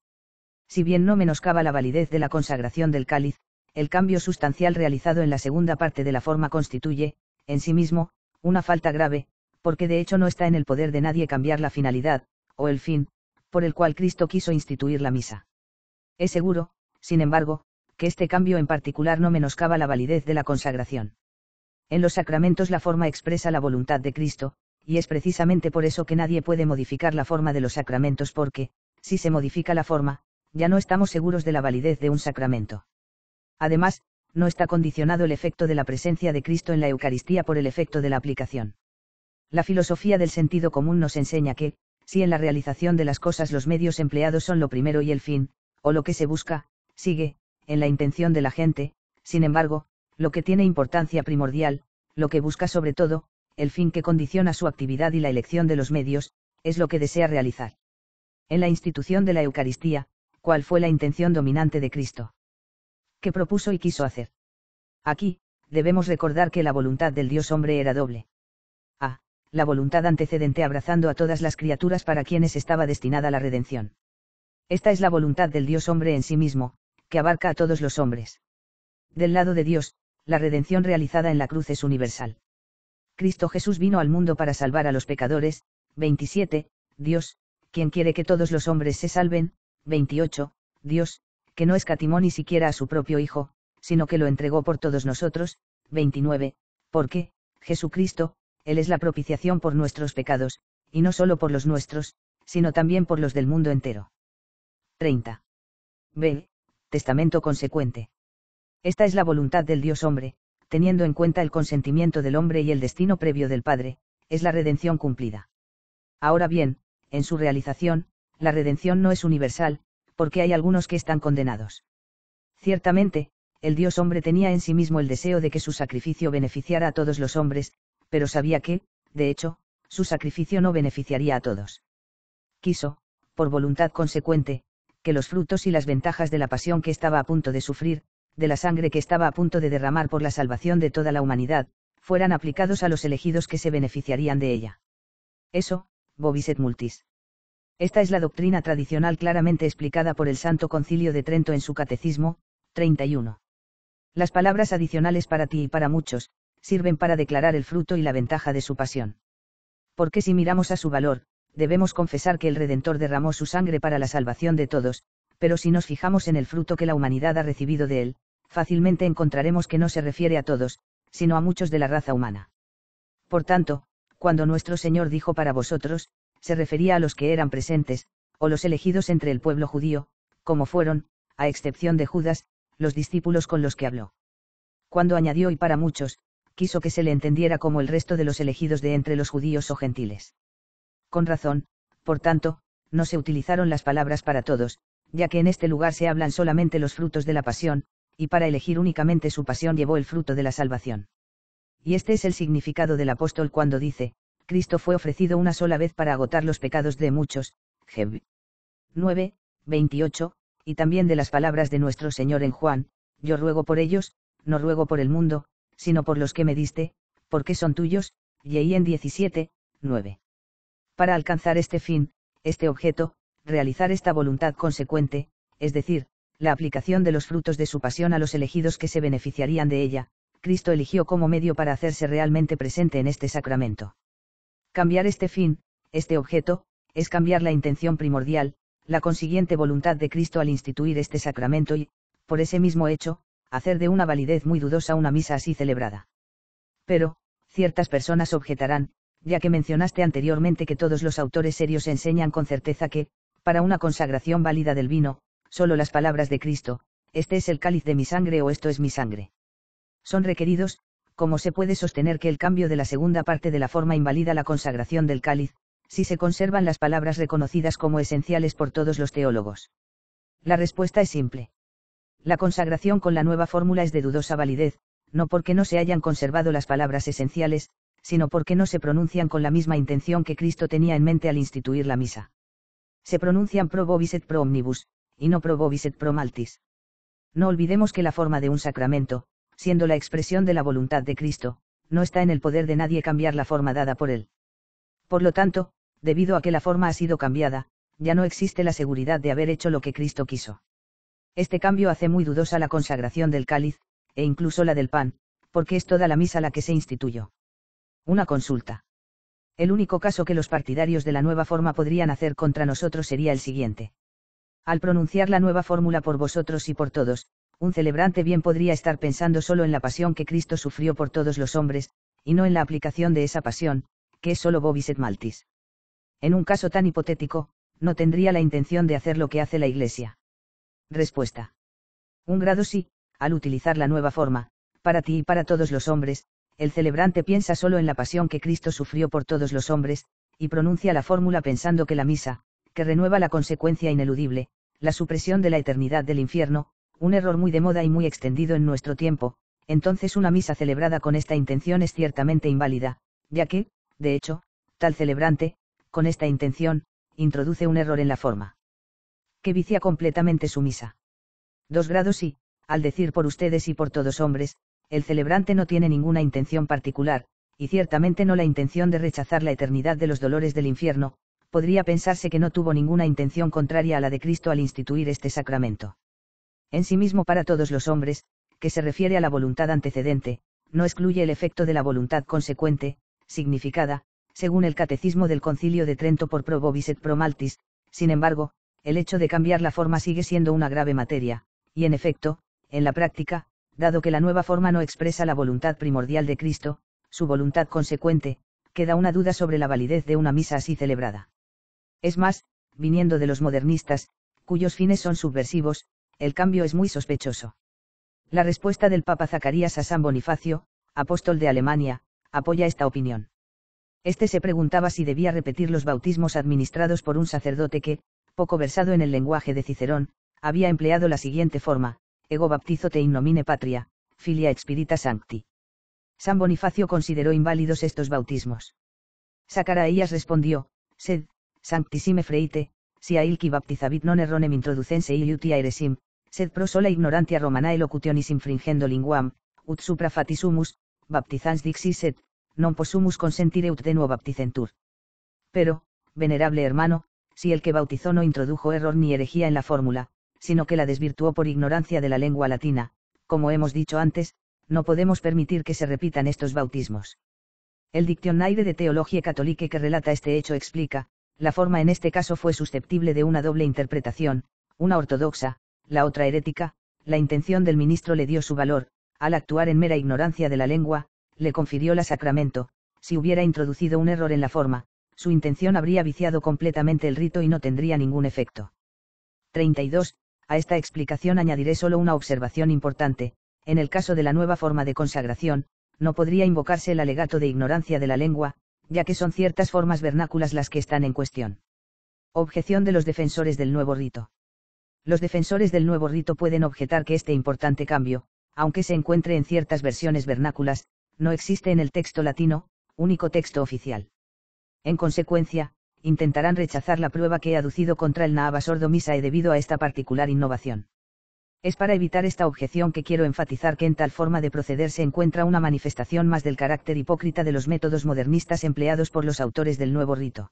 Si bien no menoscaba la validez de la consagración del cáliz, el cambio sustancial realizado en la segunda parte de la forma constituye, en sí mismo, una falta grave, porque de hecho no está en el poder de nadie cambiar la finalidad, o el fin, por el cual Cristo quiso instituir la misa. Es seguro, sin embargo, que este cambio en particular no menoscaba la validez de la consagración. En los sacramentos la forma expresa la voluntad de Cristo, y es precisamente por eso que nadie puede modificar la forma de los sacramentos porque, si se modifica la forma, ya no estamos seguros de la validez de un sacramento. Además, no está condicionado el efecto de la presencia de Cristo en la Eucaristía por el efecto de la aplicación. La filosofía del sentido común nos enseña que, si en la realización de las cosas los medios empleados son lo primero y el fin, o lo que se busca, sigue, en la intención de la gente, sin embargo, lo que tiene importancia primordial, lo que busca sobre todo, el fin que condiciona su actividad y la elección de los medios, es lo que desea realizar. En la institución de la Eucaristía, ¿cuál fue la intención dominante de Cristo? ¿Qué propuso y quiso hacer? Aquí, debemos recordar que la voluntad del Dios hombre era doble. A. Ah, la voluntad antecedente abrazando a todas las criaturas para quienes estaba destinada la redención. Esta es la voluntad del Dios hombre en sí mismo, que abarca a todos los hombres. Del lado de Dios, la redención realizada en la cruz es universal. Cristo Jesús vino al mundo para salvar a los pecadores, 27, Dios, quien quiere que todos los hombres se salven, 28, Dios, que no escatimó ni siquiera a su propio Hijo, sino que lo entregó por todos nosotros, 29, porque, Jesucristo, Él es la propiciación por nuestros pecados, y no solo por los nuestros, sino también por los del mundo entero. 30. Ve testamento consecuente. Esta es la voluntad del Dios hombre, teniendo en cuenta el consentimiento del hombre y el destino previo del Padre, es la redención cumplida. Ahora bien, en su realización, la redención no es universal, porque hay algunos que están condenados. Ciertamente, el Dios hombre tenía en sí mismo el deseo de que su sacrificio beneficiara a todos los hombres, pero sabía que, de hecho, su sacrificio no beneficiaría a todos. Quiso, por voluntad consecuente, que los frutos y las ventajas de la pasión que estaba a punto de sufrir, de la sangre que estaba a punto de derramar por la salvación de toda la humanidad, fueran aplicados a los elegidos que se beneficiarían de ella. Eso, et Multis. Esta es la doctrina tradicional claramente explicada por el Santo Concilio de Trento en su Catecismo, 31. Las palabras adicionales para ti y para muchos, sirven para declarar el fruto y la ventaja de su pasión. Porque si miramos a su valor, debemos confesar que el Redentor derramó su sangre para la salvación de todos, pero si nos fijamos en el fruto que la humanidad ha recibido de él, fácilmente encontraremos que no se refiere a todos, sino a muchos de la raza humana. Por tanto, cuando nuestro Señor dijo para vosotros, se refería a los que eran presentes, o los elegidos entre el pueblo judío, como fueron, a excepción de Judas, los discípulos con los que habló. Cuando añadió y para muchos, quiso que se le entendiera como el resto de los elegidos de entre los judíos o gentiles. Con razón, por tanto, no se utilizaron las palabras para todos, ya que en este lugar se hablan solamente los frutos de la pasión, y para elegir únicamente su pasión llevó el fruto de la salvación. Y este es el significado del apóstol cuando dice, Cristo fue ofrecido una sola vez para agotar los pecados de muchos, Heb. 9, 28, y también de las palabras de nuestro Señor en Juan, yo ruego por ellos, no ruego por el mundo, sino por los que me diste, porque son tuyos, y en 17, 9. Para alcanzar este fin, este objeto, realizar esta voluntad consecuente, es decir, la aplicación de los frutos de su pasión a los elegidos que se beneficiarían de ella, Cristo eligió como medio para hacerse realmente presente en este sacramento. Cambiar este fin, este objeto, es cambiar la intención primordial, la consiguiente voluntad de Cristo al instituir este sacramento y, por ese mismo hecho, hacer de una validez muy dudosa una misa así celebrada. Pero, ciertas personas objetarán, ya que mencionaste anteriormente que todos los autores serios enseñan con certeza que, para una consagración válida del vino, solo las palabras de Cristo, este es el cáliz de mi sangre o esto es mi sangre. Son requeridos, como se puede sostener que el cambio de la segunda parte de la forma invalida la consagración del cáliz, si se conservan las palabras reconocidas como esenciales por todos los teólogos. La respuesta es simple. La consagración con la nueva fórmula es de dudosa validez, no porque no se hayan conservado las palabras esenciales, sino porque no se pronuncian con la misma intención que Cristo tenía en mente al instituir la misa. Se pronuncian pro et pro omnibus, y no pro et pro maltis. No olvidemos que la forma de un sacramento, siendo la expresión de la voluntad de Cristo, no está en el poder de nadie cambiar la forma dada por él. Por lo tanto, debido a que la forma ha sido cambiada, ya no existe la seguridad de haber hecho lo que Cristo quiso. Este cambio hace muy dudosa la consagración del cáliz, e incluso la del pan, porque es toda la misa la que se instituyó. Una consulta. El único caso que los partidarios de la nueva forma podrían hacer contra nosotros sería el siguiente. Al pronunciar la nueva fórmula por vosotros y por todos, un celebrante bien podría estar pensando solo en la pasión que Cristo sufrió por todos los hombres, y no en la aplicación de esa pasión, que es solo Bobis et Maltis. En un caso tan hipotético, no tendría la intención de hacer lo que hace la Iglesia. Respuesta. Un grado sí, al utilizar la nueva forma, para ti y para todos los hombres, el celebrante piensa solo en la pasión que Cristo sufrió por todos los hombres, y pronuncia la fórmula pensando que la misa, que renueva la consecuencia ineludible, la supresión de la eternidad del infierno, un error muy de moda y muy extendido en nuestro tiempo, entonces una misa celebrada con esta intención es ciertamente inválida, ya que, de hecho, tal celebrante, con esta intención, introduce un error en la forma. Que vicia completamente su misa. Dos grados y, al decir por ustedes y por todos hombres, el celebrante no tiene ninguna intención particular, y ciertamente no la intención de rechazar la eternidad de los dolores del infierno, podría pensarse que no tuvo ninguna intención contraria a la de Cristo al instituir este sacramento. En sí mismo para todos los hombres, que se refiere a la voluntad antecedente, no excluye el efecto de la voluntad consecuente, significada, según el catecismo del concilio de Trento por Probobis et Promaltis, sin embargo, el hecho de cambiar la forma sigue siendo una grave materia, y en efecto, en la práctica, dado que la nueva forma no expresa la voluntad primordial de Cristo, su voluntad consecuente, queda una duda sobre la validez de una misa así celebrada. Es más, viniendo de los modernistas, cuyos fines son subversivos, el cambio es muy sospechoso. La respuesta del Papa Zacarías a San Bonifacio, apóstol de Alemania, apoya esta opinión. Este se preguntaba si debía repetir los bautismos administrados por un sacerdote que, poco versado en el lenguaje de Cicerón, había empleado la siguiente forma, ego te in nomine patria, filia expirita sancti. San Bonifacio consideró inválidos estos bautismos. Sacaraías respondió, sed, sanctissime freite, si a qui baptizabit non erronem introducense iutia eresim, sed pro sola ignorantia romana locutionis infringendo linguam, ut supra fatisumus, baptizans dixi sed, non possumus consentire ut de novo bapticentur. Pero, venerable hermano, si el que bautizó no introdujo error ni herejía en la fórmula, sino que la desvirtuó por ignorancia de la lengua latina, como hemos dicho antes, no podemos permitir que se repitan estos bautismos. El Dictionaire de Teología Católica que relata este hecho explica, la forma en este caso fue susceptible de una doble interpretación, una ortodoxa, la otra herética, la intención del ministro le dio su valor, al actuar en mera ignorancia de la lengua, le confirió la sacramento, si hubiera introducido un error en la forma, su intención habría viciado completamente el rito y no tendría ningún efecto. 32. A esta explicación añadiré solo una observación importante, en el caso de la nueva forma de consagración, no podría invocarse el alegato de ignorancia de la lengua, ya que son ciertas formas vernáculas las que están en cuestión. Objeción de los defensores del nuevo rito. Los defensores del nuevo rito pueden objetar que este importante cambio, aunque se encuentre en ciertas versiones vernáculas, no existe en el texto latino, único texto oficial. En consecuencia, intentarán rechazar la prueba que he aducido contra el Sordo Misae debido a esta particular innovación. Es para evitar esta objeción que quiero enfatizar que en tal forma de proceder se encuentra una manifestación más del carácter hipócrita de los métodos modernistas empleados por los autores del nuevo rito.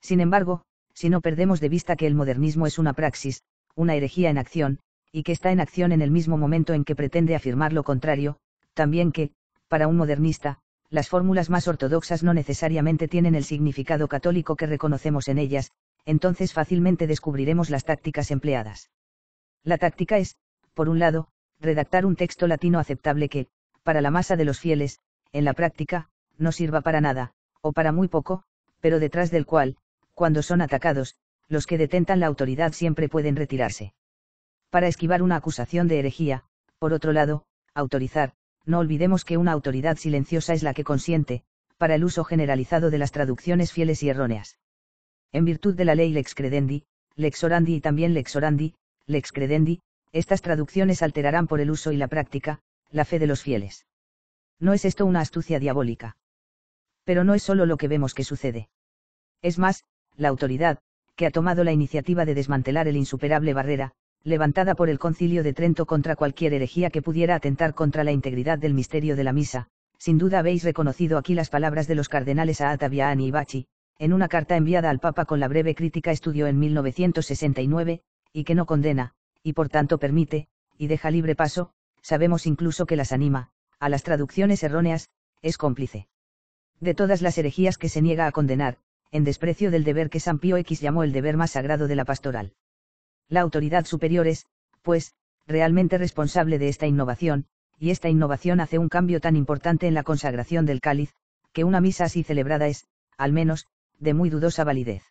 Sin embargo, si no perdemos de vista que el modernismo es una praxis, una herejía en acción, y que está en acción en el mismo momento en que pretende afirmar lo contrario, también que, para un modernista, las fórmulas más ortodoxas no necesariamente tienen el significado católico que reconocemos en ellas, entonces fácilmente descubriremos las tácticas empleadas. La táctica es, por un lado, redactar un texto latino aceptable que, para la masa de los fieles, en la práctica, no sirva para nada, o para muy poco, pero detrás del cual, cuando son atacados, los que detentan la autoridad siempre pueden retirarse. Para esquivar una acusación de herejía, por otro lado, autorizar, no olvidemos que una autoridad silenciosa es la que consiente, para el uso generalizado de las traducciones fieles y erróneas. En virtud de la ley lex credendi, lex orandi y también lex orandi, lex credendi, estas traducciones alterarán por el uso y la práctica, la fe de los fieles. No es esto una astucia diabólica. Pero no es solo lo que vemos que sucede. Es más, la autoridad, que ha tomado la iniciativa de desmantelar el insuperable barrera, levantada por el concilio de Trento contra cualquier herejía que pudiera atentar contra la integridad del misterio de la misa, sin duda habéis reconocido aquí las palabras de los cardenales a y Bachi, en una carta enviada al Papa con la breve crítica estudió en 1969, y que no condena, y por tanto permite, y deja libre paso, sabemos incluso que las anima, a las traducciones erróneas, es cómplice. De todas las herejías que se niega a condenar, en desprecio del deber que San Pío X llamó el deber más sagrado de la pastoral la autoridad superior es, pues, realmente responsable de esta innovación, y esta innovación hace un cambio tan importante en la consagración del cáliz, que una misa así celebrada es, al menos, de muy dudosa validez.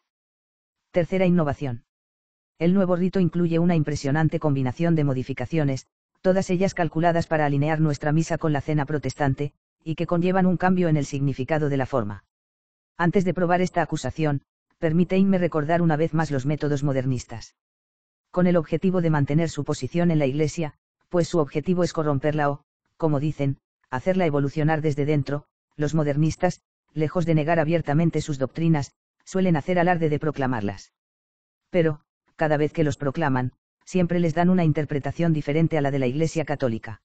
Tercera innovación. El nuevo rito incluye una impresionante combinación de modificaciones, todas ellas calculadas para alinear nuestra misa con la cena protestante, y que conllevan un cambio en el significado de la forma. Antes de probar esta acusación, permíteme recordar una vez más los métodos modernistas con el objetivo de mantener su posición en la Iglesia, pues su objetivo es corromperla o, como dicen, hacerla evolucionar desde dentro, los modernistas, lejos de negar abiertamente sus doctrinas, suelen hacer alarde de proclamarlas. Pero, cada vez que los proclaman, siempre les dan una interpretación diferente a la de la Iglesia católica.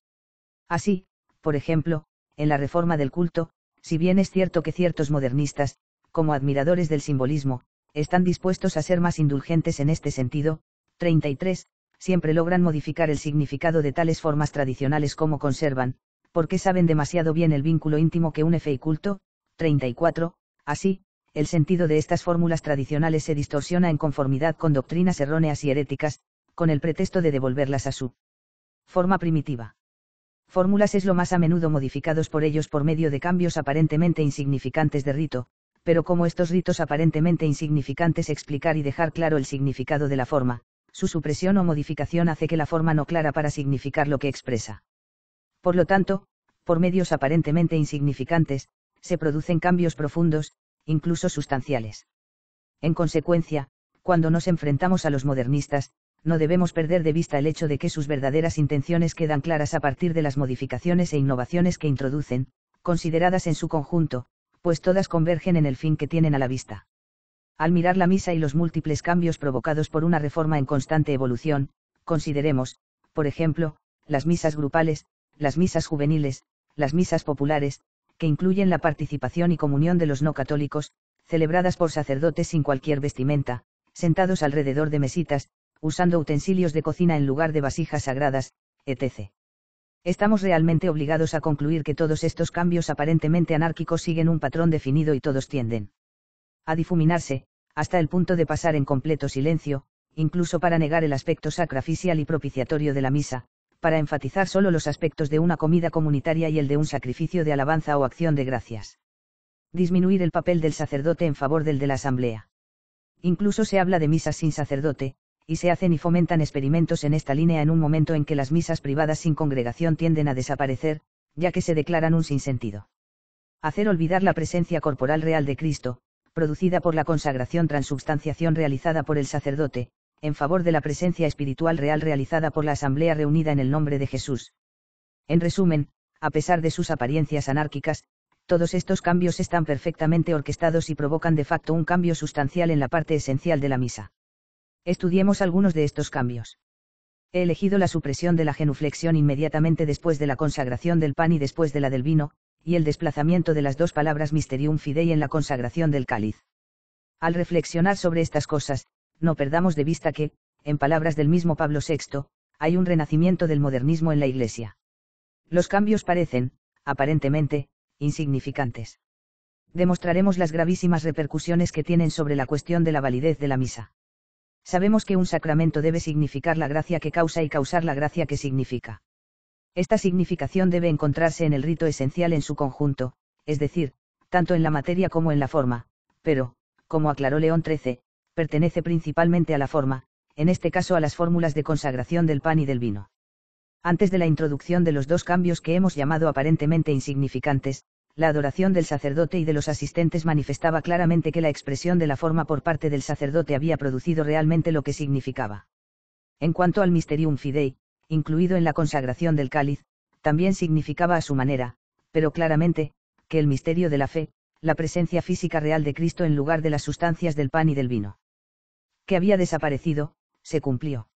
Así, por ejemplo, en la reforma del culto, si bien es cierto que ciertos modernistas, como admiradores del simbolismo, están dispuestos a ser más indulgentes en este sentido, 33, siempre logran modificar el significado de tales formas tradicionales como conservan, porque saben demasiado bien el vínculo íntimo que une fe y culto. 34, así, el sentido de estas fórmulas tradicionales se distorsiona en conformidad con doctrinas erróneas y heréticas, con el pretexto de devolverlas a su forma primitiva. Fórmulas es lo más a menudo modificados por ellos por medio de cambios aparentemente insignificantes de rito, pero como estos ritos aparentemente insignificantes explicar y dejar claro el significado de la forma, su supresión o modificación hace que la forma no clara para significar lo que expresa. Por lo tanto, por medios aparentemente insignificantes, se producen cambios profundos, incluso sustanciales. En consecuencia, cuando nos enfrentamos a los modernistas, no debemos perder de vista el hecho de que sus verdaderas intenciones quedan claras a partir de las modificaciones e innovaciones que introducen, consideradas en su conjunto, pues todas convergen en el fin que tienen a la vista. Al mirar la misa y los múltiples cambios provocados por una reforma en constante evolución, consideremos, por ejemplo, las misas grupales, las misas juveniles, las misas populares, que incluyen la participación y comunión de los no católicos, celebradas por sacerdotes sin cualquier vestimenta, sentados alrededor de mesitas, usando utensilios de cocina en lugar de vasijas sagradas, etc. Estamos realmente obligados a concluir que todos estos cambios aparentemente anárquicos siguen un patrón definido y todos tienden a difuminarse, hasta el punto de pasar en completo silencio, incluso para negar el aspecto sacrificial y propiciatorio de la misa, para enfatizar solo los aspectos de una comida comunitaria y el de un sacrificio de alabanza o acción de gracias. Disminuir el papel del sacerdote en favor del de la asamblea. Incluso se habla de misas sin sacerdote, y se hacen y fomentan experimentos en esta línea en un momento en que las misas privadas sin congregación tienden a desaparecer, ya que se declaran un sinsentido. Hacer olvidar la presencia corporal real de Cristo, producida por la consagración transubstanciación realizada por el sacerdote, en favor de la presencia espiritual real realizada por la asamblea reunida en el nombre de Jesús. En resumen, a pesar de sus apariencias anárquicas, todos estos cambios están perfectamente orquestados y provocan de facto un cambio sustancial en la parte esencial de la misa. Estudiemos algunos de estos cambios. He elegido la supresión de la genuflexión inmediatamente después de la consagración del pan y después de la del vino, y el desplazamiento de las dos palabras Mysterium Fidei en la consagración del cáliz. Al reflexionar sobre estas cosas, no perdamos de vista que, en palabras del mismo Pablo VI, hay un renacimiento del modernismo en la Iglesia. Los cambios parecen, aparentemente, insignificantes. Demostraremos las gravísimas repercusiones que tienen sobre la cuestión de la validez de la misa. Sabemos que un sacramento debe significar la gracia que causa y causar la gracia que significa. Esta significación debe encontrarse en el rito esencial en su conjunto, es decir, tanto en la materia como en la forma, pero, como aclaró León XIII, pertenece principalmente a la forma, en este caso a las fórmulas de consagración del pan y del vino. Antes de la introducción de los dos cambios que hemos llamado aparentemente insignificantes, la adoración del sacerdote y de los asistentes manifestaba claramente que la expresión de la forma por parte del sacerdote había producido realmente lo que significaba. En cuanto al Mysterium Fidei, incluido en la consagración del cáliz, también significaba a su manera, pero claramente, que el misterio de la fe, la presencia física real de Cristo en lugar de las sustancias del pan y del vino. Que había desaparecido, se cumplió.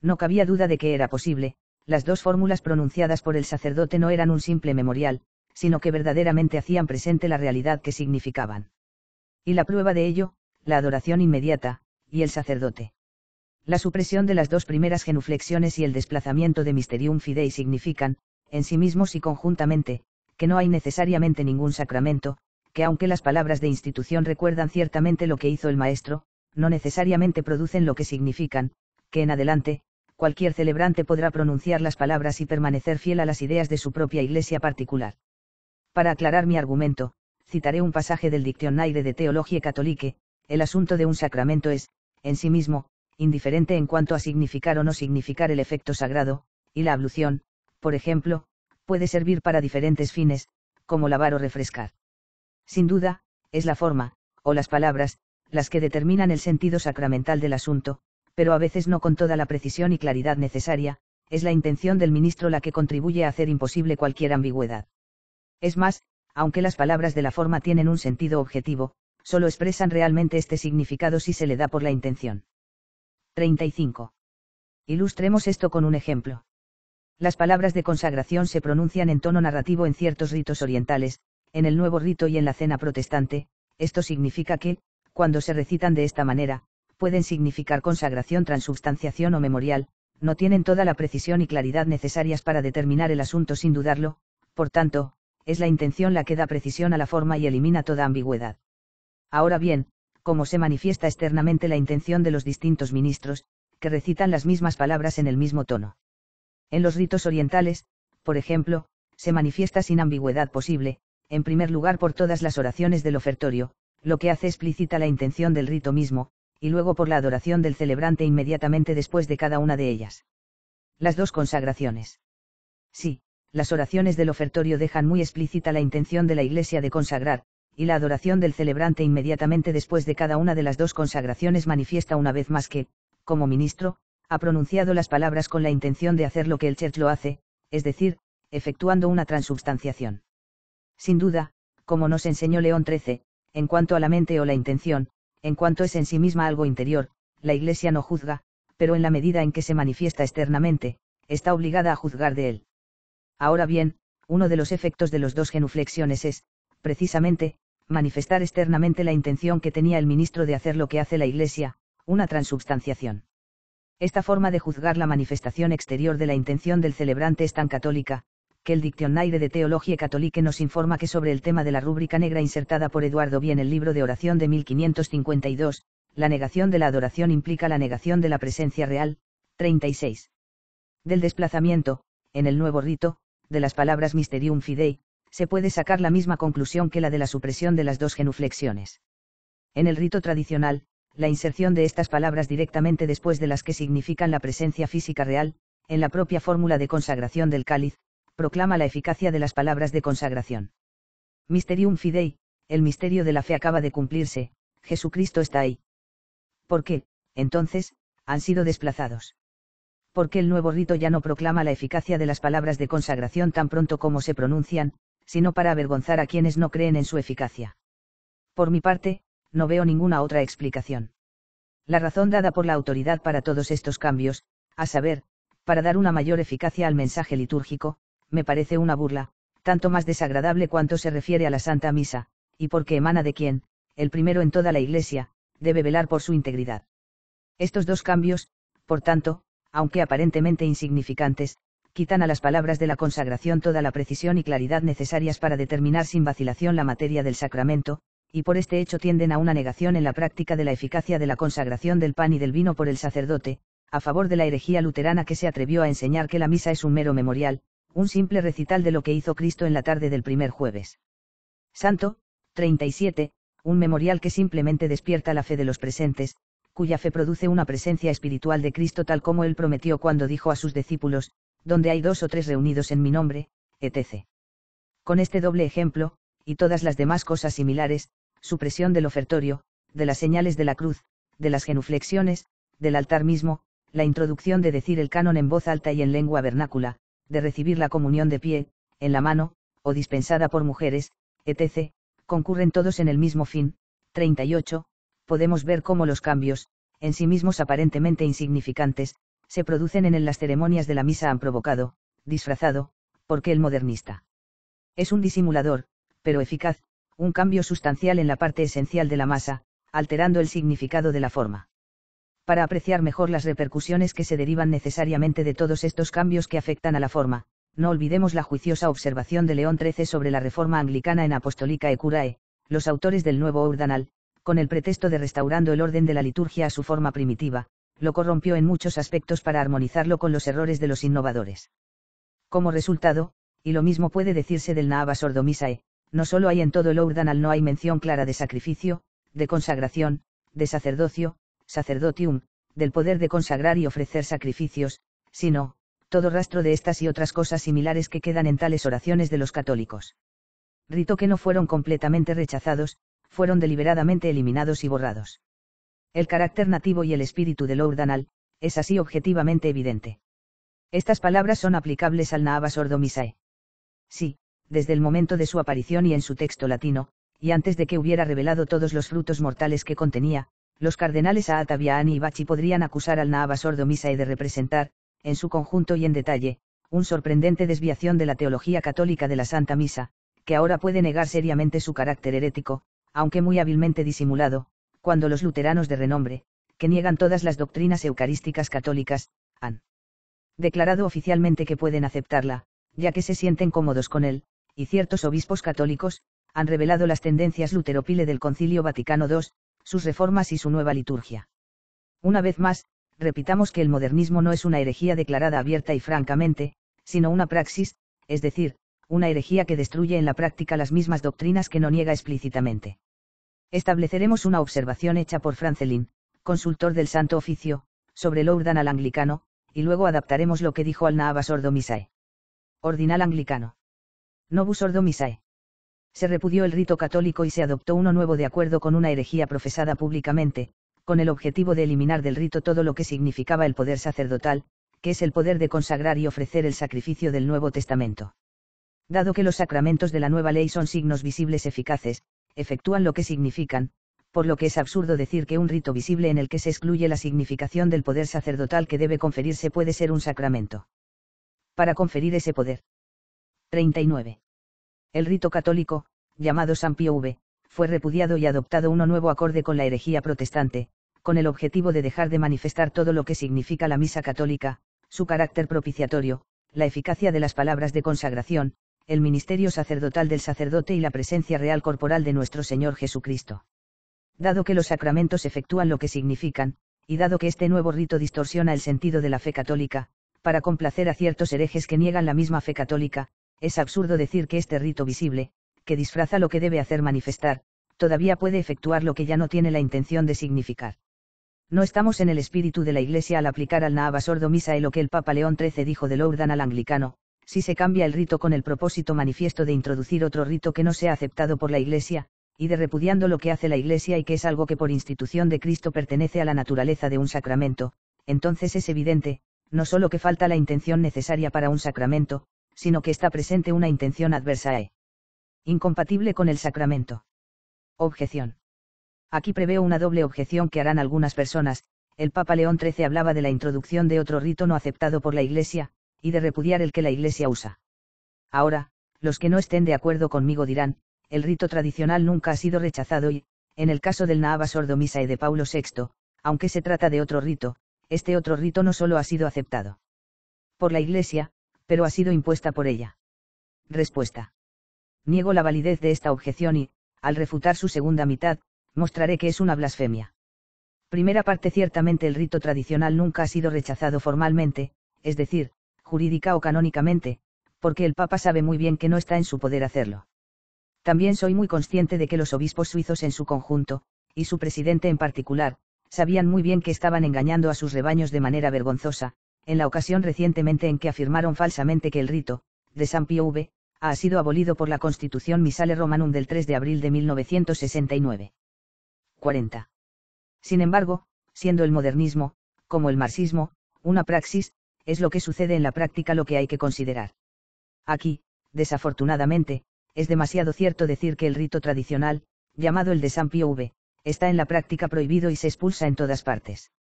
No cabía duda de que era posible, las dos fórmulas pronunciadas por el sacerdote no eran un simple memorial, sino que verdaderamente hacían presente la realidad que significaban. Y la prueba de ello, la adoración inmediata, y el sacerdote. La supresión de las dos primeras genuflexiones y el desplazamiento de Misterium Fidei significan, en sí mismos y conjuntamente, que no hay necesariamente ningún sacramento, que aunque las palabras de institución recuerdan ciertamente lo que hizo el maestro, no necesariamente producen lo que significan, que en adelante, cualquier celebrante podrá pronunciar las palabras y permanecer fiel a las ideas de su propia iglesia particular. Para aclarar mi argumento, citaré un pasaje del Dictionnaire de teología católica: el asunto de un sacramento es, en sí mismo, indiferente en cuanto a significar o no significar el efecto sagrado, y la ablución, por ejemplo, puede servir para diferentes fines, como lavar o refrescar. Sin duda, es la forma, o las palabras, las que determinan el sentido sacramental del asunto, pero a veces no con toda la precisión y claridad necesaria, es la intención del ministro la que contribuye a hacer imposible cualquier ambigüedad. Es más, aunque las palabras de la forma tienen un sentido objetivo, solo expresan realmente este significado si se le da por la intención. 35. Ilustremos esto con un ejemplo. Las palabras de consagración se pronuncian en tono narrativo en ciertos ritos orientales, en el nuevo rito y en la cena protestante, esto significa que, cuando se recitan de esta manera, pueden significar consagración, transubstanciación o memorial, no tienen toda la precisión y claridad necesarias para determinar el asunto sin dudarlo, por tanto, es la intención la que da precisión a la forma y elimina toda ambigüedad. Ahora bien, como se manifiesta externamente la intención de los distintos ministros, que recitan las mismas palabras en el mismo tono. En los ritos orientales, por ejemplo, se manifiesta sin ambigüedad posible, en primer lugar por todas las oraciones del ofertorio, lo que hace explícita la intención del rito mismo, y luego por la adoración del celebrante inmediatamente después de cada una de ellas. Las dos consagraciones. Sí, las oraciones del ofertorio dejan muy explícita la intención de la Iglesia de consagrar, y la adoración del celebrante inmediatamente después de cada una de las dos consagraciones manifiesta una vez más que, como ministro, ha pronunciado las palabras con la intención de hacer lo que el church lo hace, es decir, efectuando una transubstanciación. Sin duda, como nos enseñó León XIII, en cuanto a la mente o la intención, en cuanto es en sí misma algo interior, la Iglesia no juzga, pero en la medida en que se manifiesta externamente, está obligada a juzgar de él. Ahora bien, uno de los efectos de los dos genuflexiones es, precisamente, manifestar externamente la intención que tenía el ministro de hacer lo que hace la Iglesia, una transubstanciación. Esta forma de juzgar la manifestación exterior de la intención del celebrante es tan católica, que el dictionnaire de Teología Católica nos informa que sobre el tema de la rúbrica negra insertada por Eduardo Bien el libro de oración de 1552, la negación de la adoración implica la negación de la presencia real, 36. Del desplazamiento, en el nuevo rito, de las palabras Mysterium Fidei, se puede sacar la misma conclusión que la de la supresión de las dos genuflexiones. En el rito tradicional, la inserción de estas palabras directamente después de las que significan la presencia física real, en la propia fórmula de consagración del cáliz, proclama la eficacia de las palabras de consagración. Misterium Fidei, el misterio de la fe acaba de cumplirse, Jesucristo está ahí. ¿Por qué, entonces, han sido desplazados? ¿Por qué el nuevo rito ya no proclama la eficacia de las palabras de consagración tan pronto como se pronuncian, sino para avergonzar a quienes no creen en su eficacia. Por mi parte, no veo ninguna otra explicación. La razón dada por la autoridad para todos estos cambios, a saber, para dar una mayor eficacia al mensaje litúrgico, me parece una burla, tanto más desagradable cuanto se refiere a la Santa Misa, y porque emana de quien, el primero en toda la Iglesia, debe velar por su integridad. Estos dos cambios, por tanto, aunque aparentemente insignificantes, quitan a las palabras de la consagración toda la precisión y claridad necesarias para determinar sin vacilación la materia del sacramento, y por este hecho tienden a una negación en la práctica de la eficacia de la consagración del pan y del vino por el sacerdote, a favor de la herejía luterana que se atrevió a enseñar que la misa es un mero memorial, un simple recital de lo que hizo Cristo en la tarde del primer jueves. Santo, 37, un memorial que simplemente despierta la fe de los presentes, cuya fe produce una presencia espiritual de Cristo tal como él prometió cuando dijo a sus discípulos, donde hay dos o tres reunidos en mi nombre, etc. Con este doble ejemplo, y todas las demás cosas similares, supresión del ofertorio, de las señales de la cruz, de las genuflexiones, del altar mismo, la introducción de decir el canon en voz alta y en lengua vernácula, de recibir la comunión de pie, en la mano, o dispensada por mujeres, etc., concurren todos en el mismo fin. 38. Podemos ver cómo los cambios, en sí mismos aparentemente insignificantes, se producen en las ceremonias de la misa han provocado, disfrazado, porque el modernista es un disimulador, pero eficaz, un cambio sustancial en la parte esencial de la masa, alterando el significado de la forma. Para apreciar mejor las repercusiones que se derivan necesariamente de todos estos cambios que afectan a la forma, no olvidemos la juiciosa observación de León XIII sobre la reforma anglicana en Apostolica e Curae, los autores del nuevo Urdanal, con el pretexto de restaurando el orden de la liturgia a su forma primitiva, lo corrompió en muchos aspectos para armonizarlo con los errores de los innovadores. Como resultado, y lo mismo puede decirse del Naaba Sordomisae, no solo hay en todo el Urdanal no hay mención clara de sacrificio, de consagración, de sacerdocio, sacerdotium, del poder de consagrar y ofrecer sacrificios, sino, todo rastro de estas y otras cosas similares que quedan en tales oraciones de los católicos. Rito que no fueron completamente rechazados, fueron deliberadamente eliminados y borrados. El carácter nativo y el espíritu de Lourdanal, es así objetivamente evidente. Estas palabras son aplicables al Naabas Sordo Misae. Sí, desde el momento de su aparición y en su texto latino, y antes de que hubiera revelado todos los frutos mortales que contenía, los cardenales Ataviani y Bachi podrían acusar al Naabas Sordo Misae de representar, en su conjunto y en detalle, un sorprendente desviación de la teología católica de la Santa Misa, que ahora puede negar seriamente su carácter herético, aunque muy hábilmente disimulado, cuando los luteranos de renombre, que niegan todas las doctrinas eucarísticas católicas, han declarado oficialmente que pueden aceptarla, ya que se sienten cómodos con él, y ciertos obispos católicos, han revelado las tendencias luteropile del Concilio Vaticano II, sus reformas y su nueva liturgia. Una vez más, repitamos que el modernismo no es una herejía declarada abierta y francamente, sino una praxis, es decir, una herejía que destruye en la práctica las mismas doctrinas que no niega explícitamente estableceremos una observación hecha por Francelin, consultor del Santo Oficio, sobre Lourdan al anglicano, y luego adaptaremos lo que dijo al Naabas Ordo Misae. Ordinal anglicano. Nobus Ordo Misae. Se repudió el rito católico y se adoptó uno nuevo de acuerdo con una herejía profesada públicamente, con el objetivo de eliminar del rito todo lo que significaba el poder sacerdotal, que es el poder de consagrar y ofrecer el sacrificio del Nuevo Testamento. Dado que los sacramentos de la nueva ley son signos visibles eficaces, efectúan lo que significan, por lo que es absurdo decir que un rito visible en el que se excluye la significación del poder sacerdotal que debe conferirse puede ser un sacramento. Para conferir ese poder. 39. El rito católico, llamado San Pío V, fue repudiado y adoptado uno nuevo acorde con la herejía protestante, con el objetivo de dejar de manifestar todo lo que significa la misa católica, su carácter propiciatorio, la eficacia de las palabras de consagración, el ministerio sacerdotal del sacerdote y la presencia real corporal de nuestro Señor Jesucristo. Dado que los sacramentos efectúan lo que significan, y dado que este nuevo rito distorsiona el sentido de la fe católica, para complacer a ciertos herejes que niegan la misma fe católica, es absurdo decir que este rito visible, que disfraza lo que debe hacer manifestar, todavía puede efectuar lo que ya no tiene la intención de significar. No estamos en el espíritu de la Iglesia al aplicar al sordo Misa el lo que el Papa León XIII dijo de Lourdan al anglicano, si se cambia el rito con el propósito manifiesto de introducir otro rito que no sea aceptado por la Iglesia, y de repudiando lo que hace la Iglesia y que es algo que por institución de Cristo pertenece a la naturaleza de un sacramento, entonces es evidente, no solo que falta la intención necesaria para un sacramento, sino que está presente una intención adversa e incompatible con el sacramento. Objeción. Aquí preveo una doble objeción que harán algunas personas, el Papa León XIII hablaba de la introducción de otro rito no aceptado por la Iglesia, y de repudiar el que la Iglesia usa. Ahora, los que no estén de acuerdo conmigo dirán, el rito tradicional nunca ha sido rechazado y, en el caso del Sordomisa y de Paulo VI, aunque se trata de otro rito, este otro rito no solo ha sido aceptado por la Iglesia, pero ha sido impuesta por ella. Respuesta. Niego la validez de esta objeción y, al refutar su segunda mitad, mostraré que es una blasfemia. Primera parte Ciertamente el rito tradicional nunca ha sido rechazado formalmente, es decir, jurídica o canónicamente, porque el Papa sabe muy bien que no está en su poder hacerlo. También soy muy consciente de que los obispos suizos en su conjunto, y su presidente en particular, sabían muy bien que estaban engañando a sus rebaños de manera vergonzosa, en la ocasión recientemente en que afirmaron falsamente que el rito, de San Pio V, ha sido abolido por la Constitución Misale Romanum del 3 de abril de 1969. 40. Sin embargo, siendo el modernismo, como el marxismo, una praxis, es lo que sucede en la práctica lo que hay que considerar. Aquí, desafortunadamente, es demasiado cierto decir que el rito tradicional, llamado el de San Pio V, está en la práctica prohibido y se expulsa en todas partes.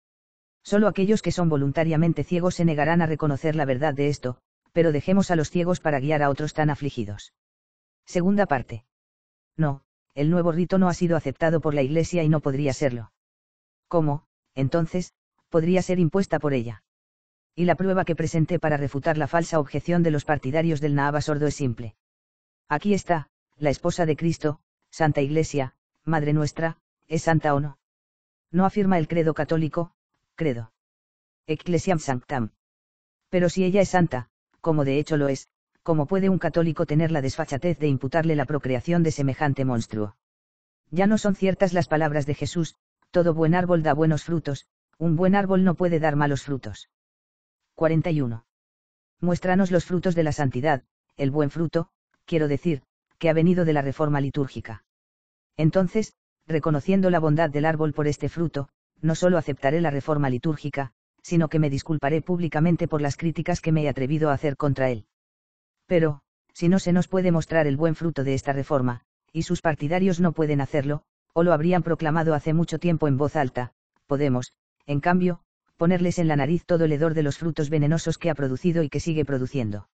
Solo aquellos que son voluntariamente ciegos se negarán a reconocer la verdad de esto, pero dejemos a los ciegos para guiar a otros tan afligidos. Segunda parte. No, el nuevo rito no ha sido aceptado por la Iglesia y no podría serlo. ¿Cómo, entonces, podría ser impuesta por ella? y la prueba que presenté para refutar la falsa objeción de los partidarios del Naaba sordo es simple. Aquí está, la esposa de Cristo, Santa Iglesia, Madre nuestra, ¿es santa o no? No afirma el credo católico, credo. Ecclesiam Sanctam. Pero si ella es santa, como de hecho lo es, ¿cómo puede un católico tener la desfachatez de imputarle la procreación de semejante monstruo? Ya no son ciertas las palabras de Jesús, todo buen árbol da buenos frutos, un buen árbol no puede dar malos frutos. 41. Muéstranos los frutos de la santidad, el buen fruto, quiero decir, que ha venido de la reforma litúrgica. Entonces, reconociendo la bondad del árbol por este fruto, no solo aceptaré la reforma litúrgica, sino que me disculparé públicamente por las críticas que me he atrevido a hacer contra él. Pero, si no se nos puede mostrar el buen fruto de esta reforma, y sus partidarios no pueden hacerlo, o lo habrían proclamado hace mucho tiempo en voz alta, podemos, en cambio, ponerles en la nariz todo el hedor de los frutos venenosos que ha producido y que sigue produciendo.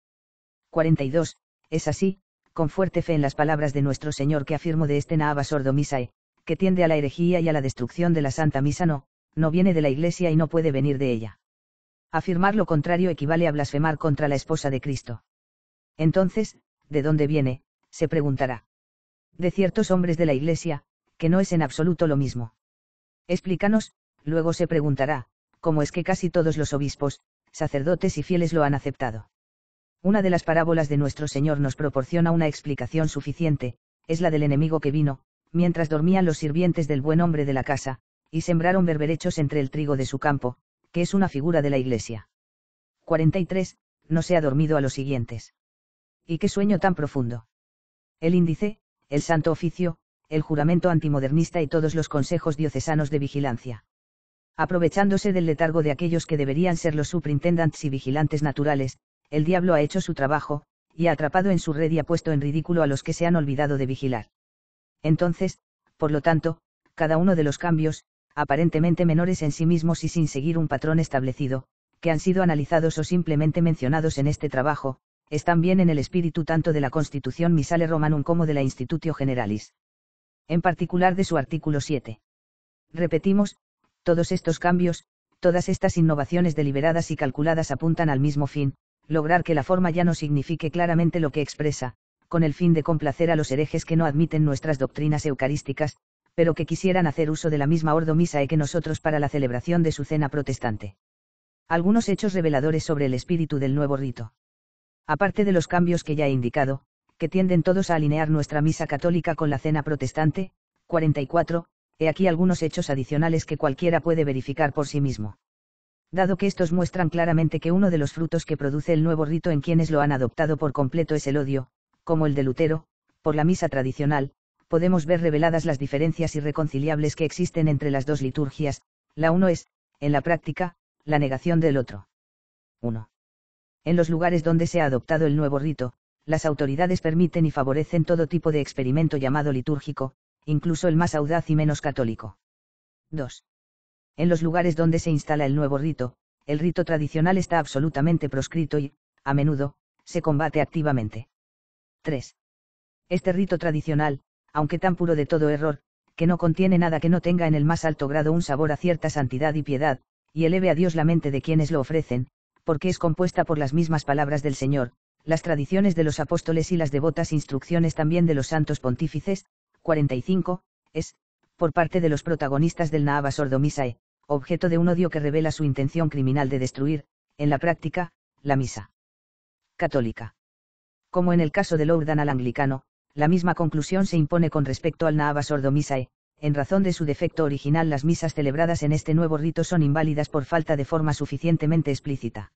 42. Es así, con fuerte fe en las palabras de nuestro Señor que afirmo de este nava Sordo Misae, que tiende a la herejía y a la destrucción de la Santa Misa no, no viene de la Iglesia y no puede venir de ella. Afirmar lo contrario equivale a blasfemar contra la esposa de Cristo. Entonces, ¿de dónde viene? se preguntará. De ciertos hombres de la Iglesia, que no es en absoluto lo mismo. Explícanos, luego se preguntará, como es que casi todos los obispos, sacerdotes y fieles lo han aceptado. Una de las parábolas de nuestro Señor nos proporciona una explicación suficiente, es la del enemigo que vino, mientras dormían los sirvientes del buen hombre de la casa, y sembraron berberechos entre el trigo de su campo, que es una figura de la iglesia. 43. No se ha dormido a los siguientes. ¿Y qué sueño tan profundo? El índice, el santo oficio, el juramento antimodernista y todos los consejos diocesanos de vigilancia aprovechándose del letargo de aquellos que deberían ser los superintendents y vigilantes naturales, el diablo ha hecho su trabajo, y ha atrapado en su red y ha puesto en ridículo a los que se han olvidado de vigilar. Entonces, por lo tanto, cada uno de los cambios, aparentemente menores en sí mismos y sin seguir un patrón establecido, que han sido analizados o simplemente mencionados en este trabajo, están bien en el espíritu tanto de la Constitución Misale Romanum como de la Institutio Generalis. En particular de su artículo 7. Repetimos, todos estos cambios, todas estas innovaciones deliberadas y calculadas apuntan al mismo fin, lograr que la forma ya no signifique claramente lo que expresa, con el fin de complacer a los herejes que no admiten nuestras doctrinas eucarísticas, pero que quisieran hacer uso de la misma E que nosotros para la celebración de su cena protestante. Algunos hechos reveladores sobre el espíritu del nuevo rito. Aparte de los cambios que ya he indicado, que tienden todos a alinear nuestra misa católica con la cena protestante, 44, he aquí algunos hechos adicionales que cualquiera puede verificar por sí mismo. Dado que estos muestran claramente que uno de los frutos que produce el nuevo rito en quienes lo han adoptado por completo es el odio, como el de Lutero, por la misa tradicional, podemos ver reveladas las diferencias irreconciliables que existen entre las dos liturgias, la uno es, en la práctica, la negación del otro. 1. En los lugares donde se ha adoptado el nuevo rito, las autoridades permiten y favorecen todo tipo de experimento llamado litúrgico, incluso el más audaz y menos católico. 2. En los lugares donde se instala el nuevo rito, el rito tradicional está absolutamente proscrito y, a menudo, se combate activamente. 3. Este rito tradicional, aunque tan puro de todo error, que no contiene nada que no tenga en el más alto grado un sabor a cierta santidad y piedad, y eleve a Dios la mente de quienes lo ofrecen, porque es compuesta por las mismas palabras del Señor, las tradiciones de los apóstoles y las devotas instrucciones también de los santos pontífices, 45, es, por parte de los protagonistas del Naaba Sordomisae, objeto de un odio que revela su intención criminal de destruir, en la práctica, la misa católica. Como en el caso del Lourdan al anglicano, la misma conclusión se impone con respecto al Naaba Sordomisae, en razón de su defecto original las misas celebradas en este nuevo rito son inválidas por falta de forma suficientemente explícita.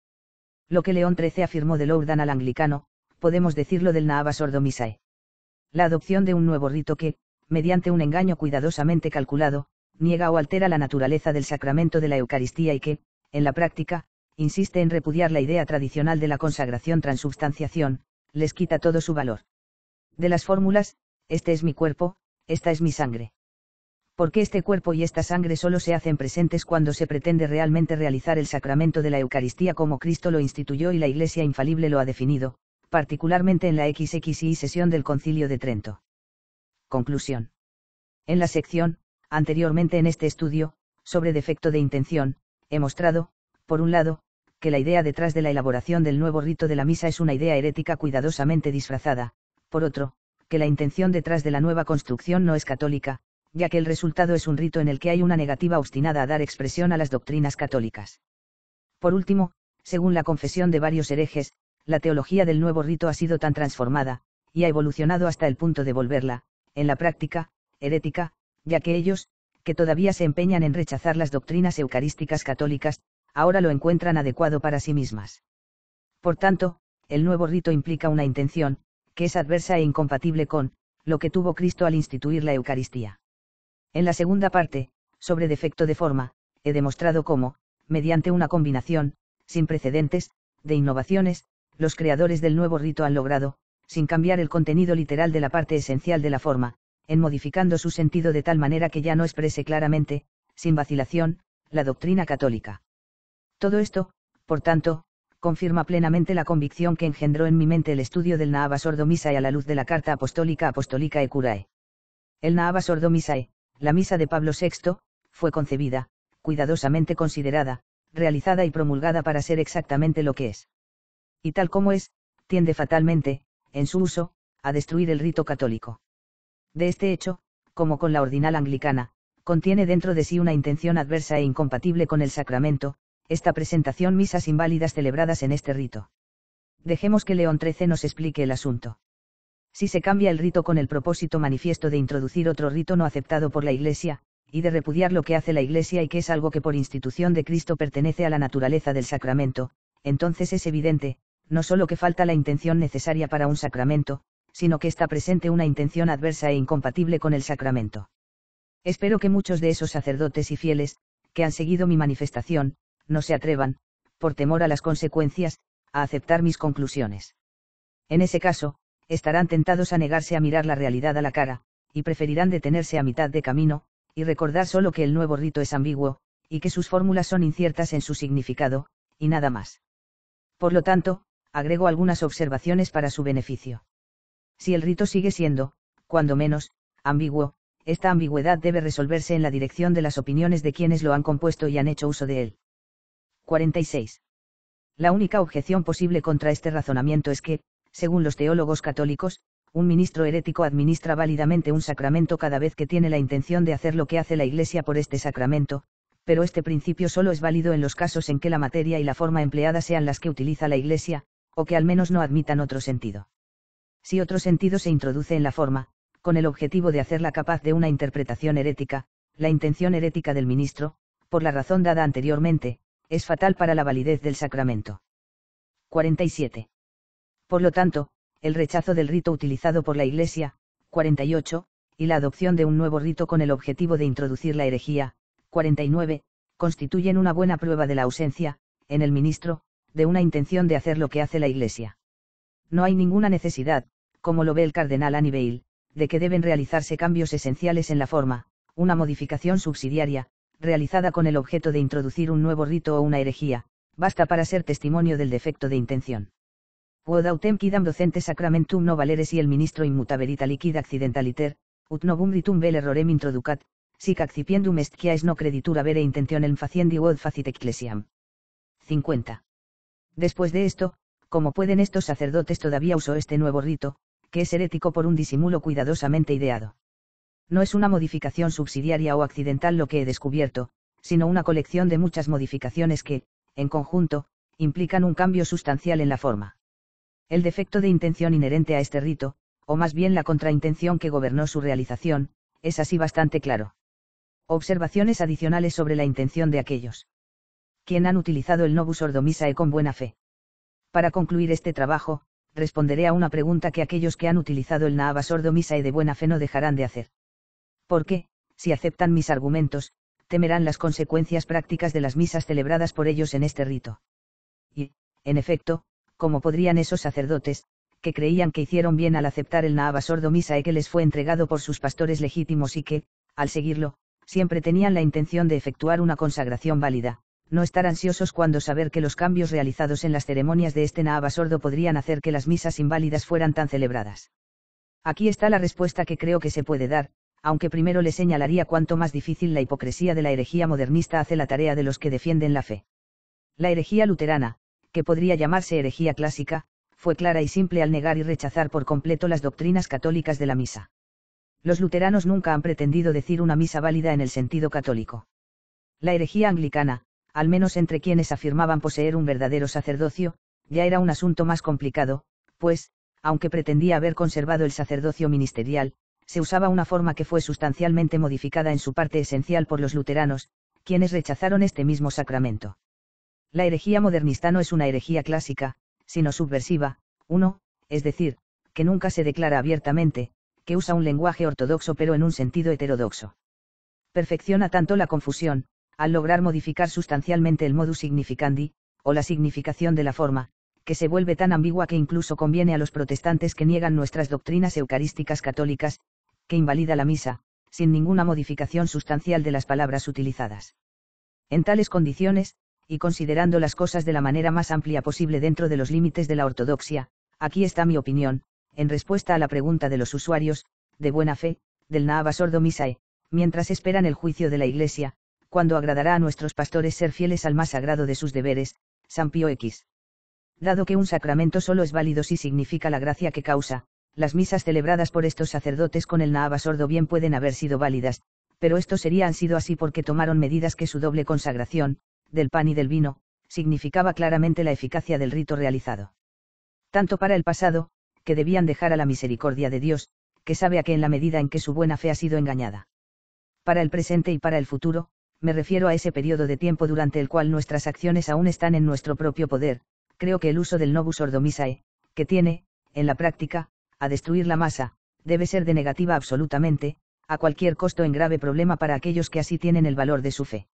Lo que León XIII afirmó del Lourdan al anglicano, podemos decirlo del Naaba Sordomisae la adopción de un nuevo rito que, mediante un engaño cuidadosamente calculado, niega o altera la naturaleza del sacramento de la Eucaristía y que, en la práctica, insiste en repudiar la idea tradicional de la consagración transubstanciación, les quita todo su valor. De las fórmulas, este es mi cuerpo, esta es mi sangre. Porque este cuerpo y esta sangre solo se hacen presentes cuando se pretende realmente realizar el sacramento de la Eucaristía como Cristo lo instituyó y la Iglesia infalible lo ha definido, particularmente en la XXI sesión del Concilio de Trento. Conclusión. En la sección, anteriormente en este estudio, sobre defecto de intención, he mostrado, por un lado, que la idea detrás de la elaboración del nuevo rito de la misa es una idea herética cuidadosamente disfrazada, por otro, que la intención detrás de la nueva construcción no es católica, ya que el resultado es un rito en el que hay una negativa obstinada a dar expresión a las doctrinas católicas. Por último, según la confesión de varios herejes, la teología del nuevo rito ha sido tan transformada, y ha evolucionado hasta el punto de volverla, en la práctica, herética, ya que ellos, que todavía se empeñan en rechazar las doctrinas eucarísticas católicas, ahora lo encuentran adecuado para sí mismas. Por tanto, el nuevo rito implica una intención, que es adversa e incompatible con, lo que tuvo Cristo al instituir la Eucaristía. En la segunda parte, sobre defecto de forma, he demostrado cómo, mediante una combinación, sin precedentes, de innovaciones, los creadores del nuevo rito han logrado, sin cambiar el contenido literal de la parte esencial de la forma, en modificando su sentido de tal manera que ya no exprese claramente, sin vacilación, la doctrina católica. Todo esto, por tanto, confirma plenamente la convicción que engendró en mi mente el estudio del Nahaba Sordo a la luz de la Carta Apostólica Apostólica Ecurae. Curae. El Nahaba Sordo la misa de Pablo VI, fue concebida, cuidadosamente considerada, realizada y promulgada para ser exactamente lo que es y tal como es, tiende fatalmente, en su uso, a destruir el rito católico. De este hecho, como con la ordinal anglicana, contiene dentro de sí una intención adversa e incompatible con el sacramento, esta presentación misas inválidas celebradas en este rito. Dejemos que León XIII nos explique el asunto. Si se cambia el rito con el propósito manifiesto de introducir otro rito no aceptado por la Iglesia, y de repudiar lo que hace la Iglesia y que es algo que por institución de Cristo pertenece a la naturaleza del sacramento, entonces es evidente, no solo que falta la intención necesaria para un sacramento, sino que está presente una intención adversa e incompatible con el sacramento. Espero que muchos de esos sacerdotes y fieles, que han seguido mi manifestación, no se atrevan, por temor a las consecuencias, a aceptar mis conclusiones. En ese caso, estarán tentados a negarse a mirar la realidad a la cara, y preferirán detenerse a mitad de camino, y recordar solo que el nuevo rito es ambiguo, y que sus fórmulas son inciertas en su significado, y nada más. Por lo tanto, Agrego algunas observaciones para su beneficio. Si el rito sigue siendo, cuando menos, ambiguo, esta ambigüedad debe resolverse en la dirección de las opiniones de quienes lo han compuesto y han hecho uso de él. 46. La única objeción posible contra este razonamiento es que, según los teólogos católicos, un ministro herético administra válidamente un sacramento cada vez que tiene la intención de hacer lo que hace la Iglesia por este sacramento, pero este principio solo es válido en los casos en que la materia y la forma empleada sean las que utiliza la Iglesia, o que al menos no admitan otro sentido. Si otro sentido se introduce en la forma, con el objetivo de hacerla capaz de una interpretación herética, la intención herética del ministro, por la razón dada anteriormente, es fatal para la validez del sacramento. 47. Por lo tanto, el rechazo del rito utilizado por la Iglesia, 48, y la adopción de un nuevo rito con el objetivo de introducir la herejía, 49, constituyen una buena prueba de la ausencia, en el ministro, de una intención de hacer lo que hace la Iglesia. No hay ninguna necesidad, como lo ve el cardenal Bale, de que deben realizarse cambios esenciales en la forma, una modificación subsidiaria, realizada con el objeto de introducir un nuevo rito o una herejía, basta para ser testimonio del defecto de intención. Quod autem quidam docente sacramentum no valere si el ministro immutabilita liquid accidentaliter, ut novum ritum vel errorem introducat, sic accipiendum est quia es no creditura vere intentionem faciendi quod facit ecclesiam. 50. Después de esto, como pueden estos sacerdotes todavía usó este nuevo rito, que es herético por un disimulo cuidadosamente ideado. No es una modificación subsidiaria o accidental lo que he descubierto, sino una colección de muchas modificaciones que, en conjunto, implican un cambio sustancial en la forma. El defecto de intención inherente a este rito, o más bien la contraintención que gobernó su realización, es así bastante claro. Observaciones adicionales sobre la intención de aquellos quien han utilizado el Novus Ordomisae con buena fe. Para concluir este trabajo, responderé a una pregunta que aquellos que han utilizado el Sordomisa y de buena fe no dejarán de hacer. ¿Por qué, si aceptan mis argumentos, temerán las consecuencias prácticas de las misas celebradas por ellos en este rito? Y, en efecto, como podrían esos sacerdotes, que creían que hicieron bien al aceptar el sordomisa y que les fue entregado por sus pastores legítimos y que, al seguirlo, siempre tenían la intención de efectuar una consagración válida? no estar ansiosos cuando saber que los cambios realizados en las ceremonias de este Sordo podrían hacer que las misas inválidas fueran tan celebradas. Aquí está la respuesta que creo que se puede dar, aunque primero le señalaría cuánto más difícil la hipocresía de la herejía modernista hace la tarea de los que defienden la fe. La herejía luterana, que podría llamarse herejía clásica, fue clara y simple al negar y rechazar por completo las doctrinas católicas de la misa. Los luteranos nunca han pretendido decir una misa válida en el sentido católico. La herejía anglicana, al menos entre quienes afirmaban poseer un verdadero sacerdocio, ya era un asunto más complicado, pues, aunque pretendía haber conservado el sacerdocio ministerial, se usaba una forma que fue sustancialmente modificada en su parte esencial por los luteranos, quienes rechazaron este mismo sacramento. La herejía modernista no es una herejía clásica, sino subversiva, uno, es decir, que nunca se declara abiertamente, que usa un lenguaje ortodoxo pero en un sentido heterodoxo. Perfecciona tanto la confusión, al lograr modificar sustancialmente el modus significandi, o la significación de la forma, que se vuelve tan ambigua que incluso conviene a los protestantes que niegan nuestras doctrinas eucarísticas católicas, que invalida la misa, sin ninguna modificación sustancial de las palabras utilizadas. En tales condiciones, y considerando las cosas de la manera más amplia posible dentro de los límites de la ortodoxia, aquí está mi opinión, en respuesta a la pregunta de los usuarios, de buena fe, del Naaba Sordo Misae, mientras esperan el juicio de la Iglesia, cuando agradará a nuestros pastores ser fieles al más sagrado de sus deberes, San Pío X. Dado que un sacramento solo es válido si significa la gracia que causa, las misas celebradas por estos sacerdotes con el naaba sordo bien pueden haber sido válidas, pero esto serían sido así porque tomaron medidas que su doble consagración, del pan y del vino, significaba claramente la eficacia del rito realizado. Tanto para el pasado, que debían dejar a la misericordia de Dios, que sabe a que en la medida en que su buena fe ha sido engañada. Para el presente y para el futuro, me refiero a ese periodo de tiempo durante el cual nuestras acciones aún están en nuestro propio poder, creo que el uso del novus ordomisae, que tiene, en la práctica, a destruir la masa, debe ser de negativa absolutamente, a cualquier costo en grave problema para aquellos que así tienen el valor de su fe.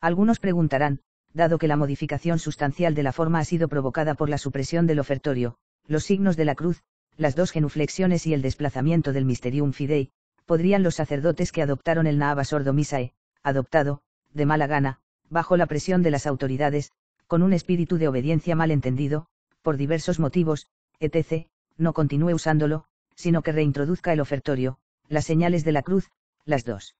Algunos preguntarán, dado que la modificación sustancial de la forma ha sido provocada por la supresión del ofertorio, los signos de la cruz, las dos genuflexiones y el desplazamiento del Mysterium Fidei, podrían los sacerdotes que adoptaron el Naabas Ordomisae, adoptado, de mala gana, bajo la presión de las autoridades, con un espíritu de obediencia mal entendido, por diversos motivos, etc., no continúe usándolo, sino que reintroduzca el ofertorio, las señales de la cruz, las dos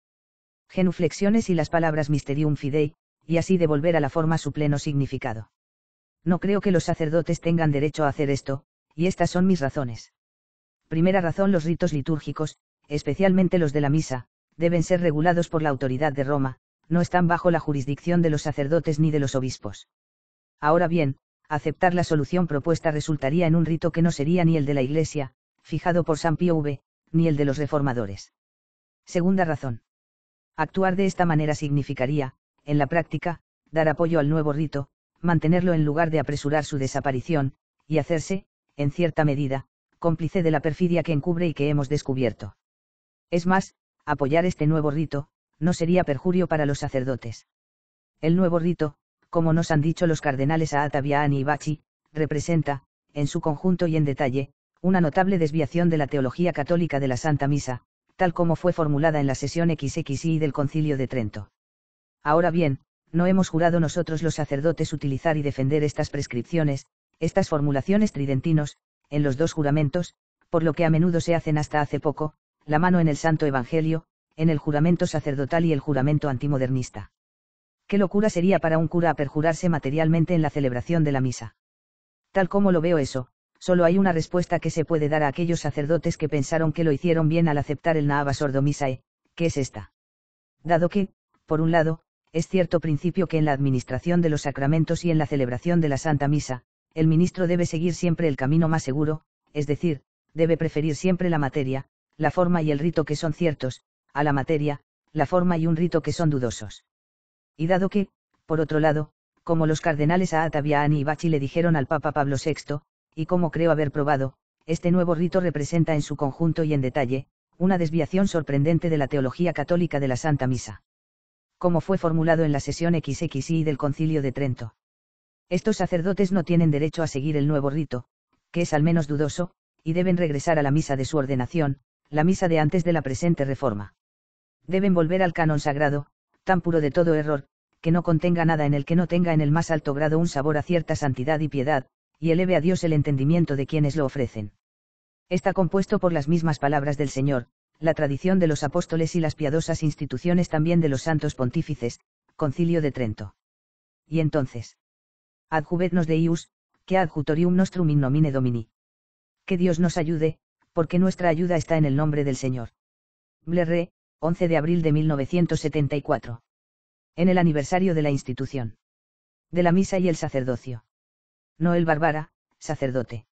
genuflexiones y las palabras mysterium fidei, y así devolver a la forma su pleno significado. No creo que los sacerdotes tengan derecho a hacer esto, y estas son mis razones. Primera razón los ritos litúrgicos, especialmente los de la misa, deben ser regulados por la autoridad de Roma, no están bajo la jurisdicción de los sacerdotes ni de los obispos. Ahora bien, aceptar la solución propuesta resultaría en un rito que no sería ni el de la Iglesia, fijado por San Pío V, ni el de los reformadores. Segunda razón. Actuar de esta manera significaría, en la práctica, dar apoyo al nuevo rito, mantenerlo en lugar de apresurar su desaparición, y hacerse, en cierta medida, cómplice de la perfidia que encubre y que hemos descubierto. Es más, apoyar este nuevo rito, no sería perjurio para los sacerdotes. El nuevo rito, como nos han dicho los cardenales Ataviani y Bachi, representa, en su conjunto y en detalle, una notable desviación de la teología católica de la Santa Misa, tal como fue formulada en la sesión XXI del Concilio de Trento. Ahora bien, no hemos jurado nosotros los sacerdotes utilizar y defender estas prescripciones, estas formulaciones tridentinos, en los dos juramentos, por lo que a menudo se hacen hasta hace poco, la mano en el Santo Evangelio, en el juramento sacerdotal y el juramento antimodernista. Qué locura sería para un cura perjurarse materialmente en la celebración de la misa. Tal como lo veo eso, solo hay una respuesta que se puede dar a aquellos sacerdotes que pensaron que lo hicieron bien al aceptar el sordo misae, que es esta. Dado que, por un lado, es cierto principio que en la administración de los sacramentos y en la celebración de la Santa Misa, el ministro debe seguir siempre el camino más seguro, es decir, debe preferir siempre la materia, la forma y el rito que son ciertos, a la materia, la forma y un rito que son dudosos. Y dado que, por otro lado, como los cardenales Aataviani y Bachi le dijeron al Papa Pablo VI, y como creo haber probado, este nuevo rito representa en su conjunto y en detalle, una desviación sorprendente de la teología católica de la Santa Misa. Como fue formulado en la sesión XXI del Concilio de Trento. Estos sacerdotes no tienen derecho a seguir el nuevo rito, que es al menos dudoso, y deben regresar a la misa de su ordenación, la misa de antes de la presente reforma. Deben volver al canon sagrado, tan puro de todo error, que no contenga nada en el que no tenga en el más alto grado un sabor a cierta santidad y piedad, y eleve a Dios el entendimiento de quienes lo ofrecen. Está compuesto por las mismas palabras del Señor, la tradición de los apóstoles y las piadosas instituciones también de los santos pontífices, concilio de Trento. Y entonces. adjuvetnos nos ius, que adjutorium nostrum in nomine domini. Que Dios nos ayude, porque nuestra ayuda está en el nombre del Señor. Blerré, 11 de abril de 1974. En el aniversario de la institución. De la misa y el sacerdocio. Noel Bárbara, sacerdote.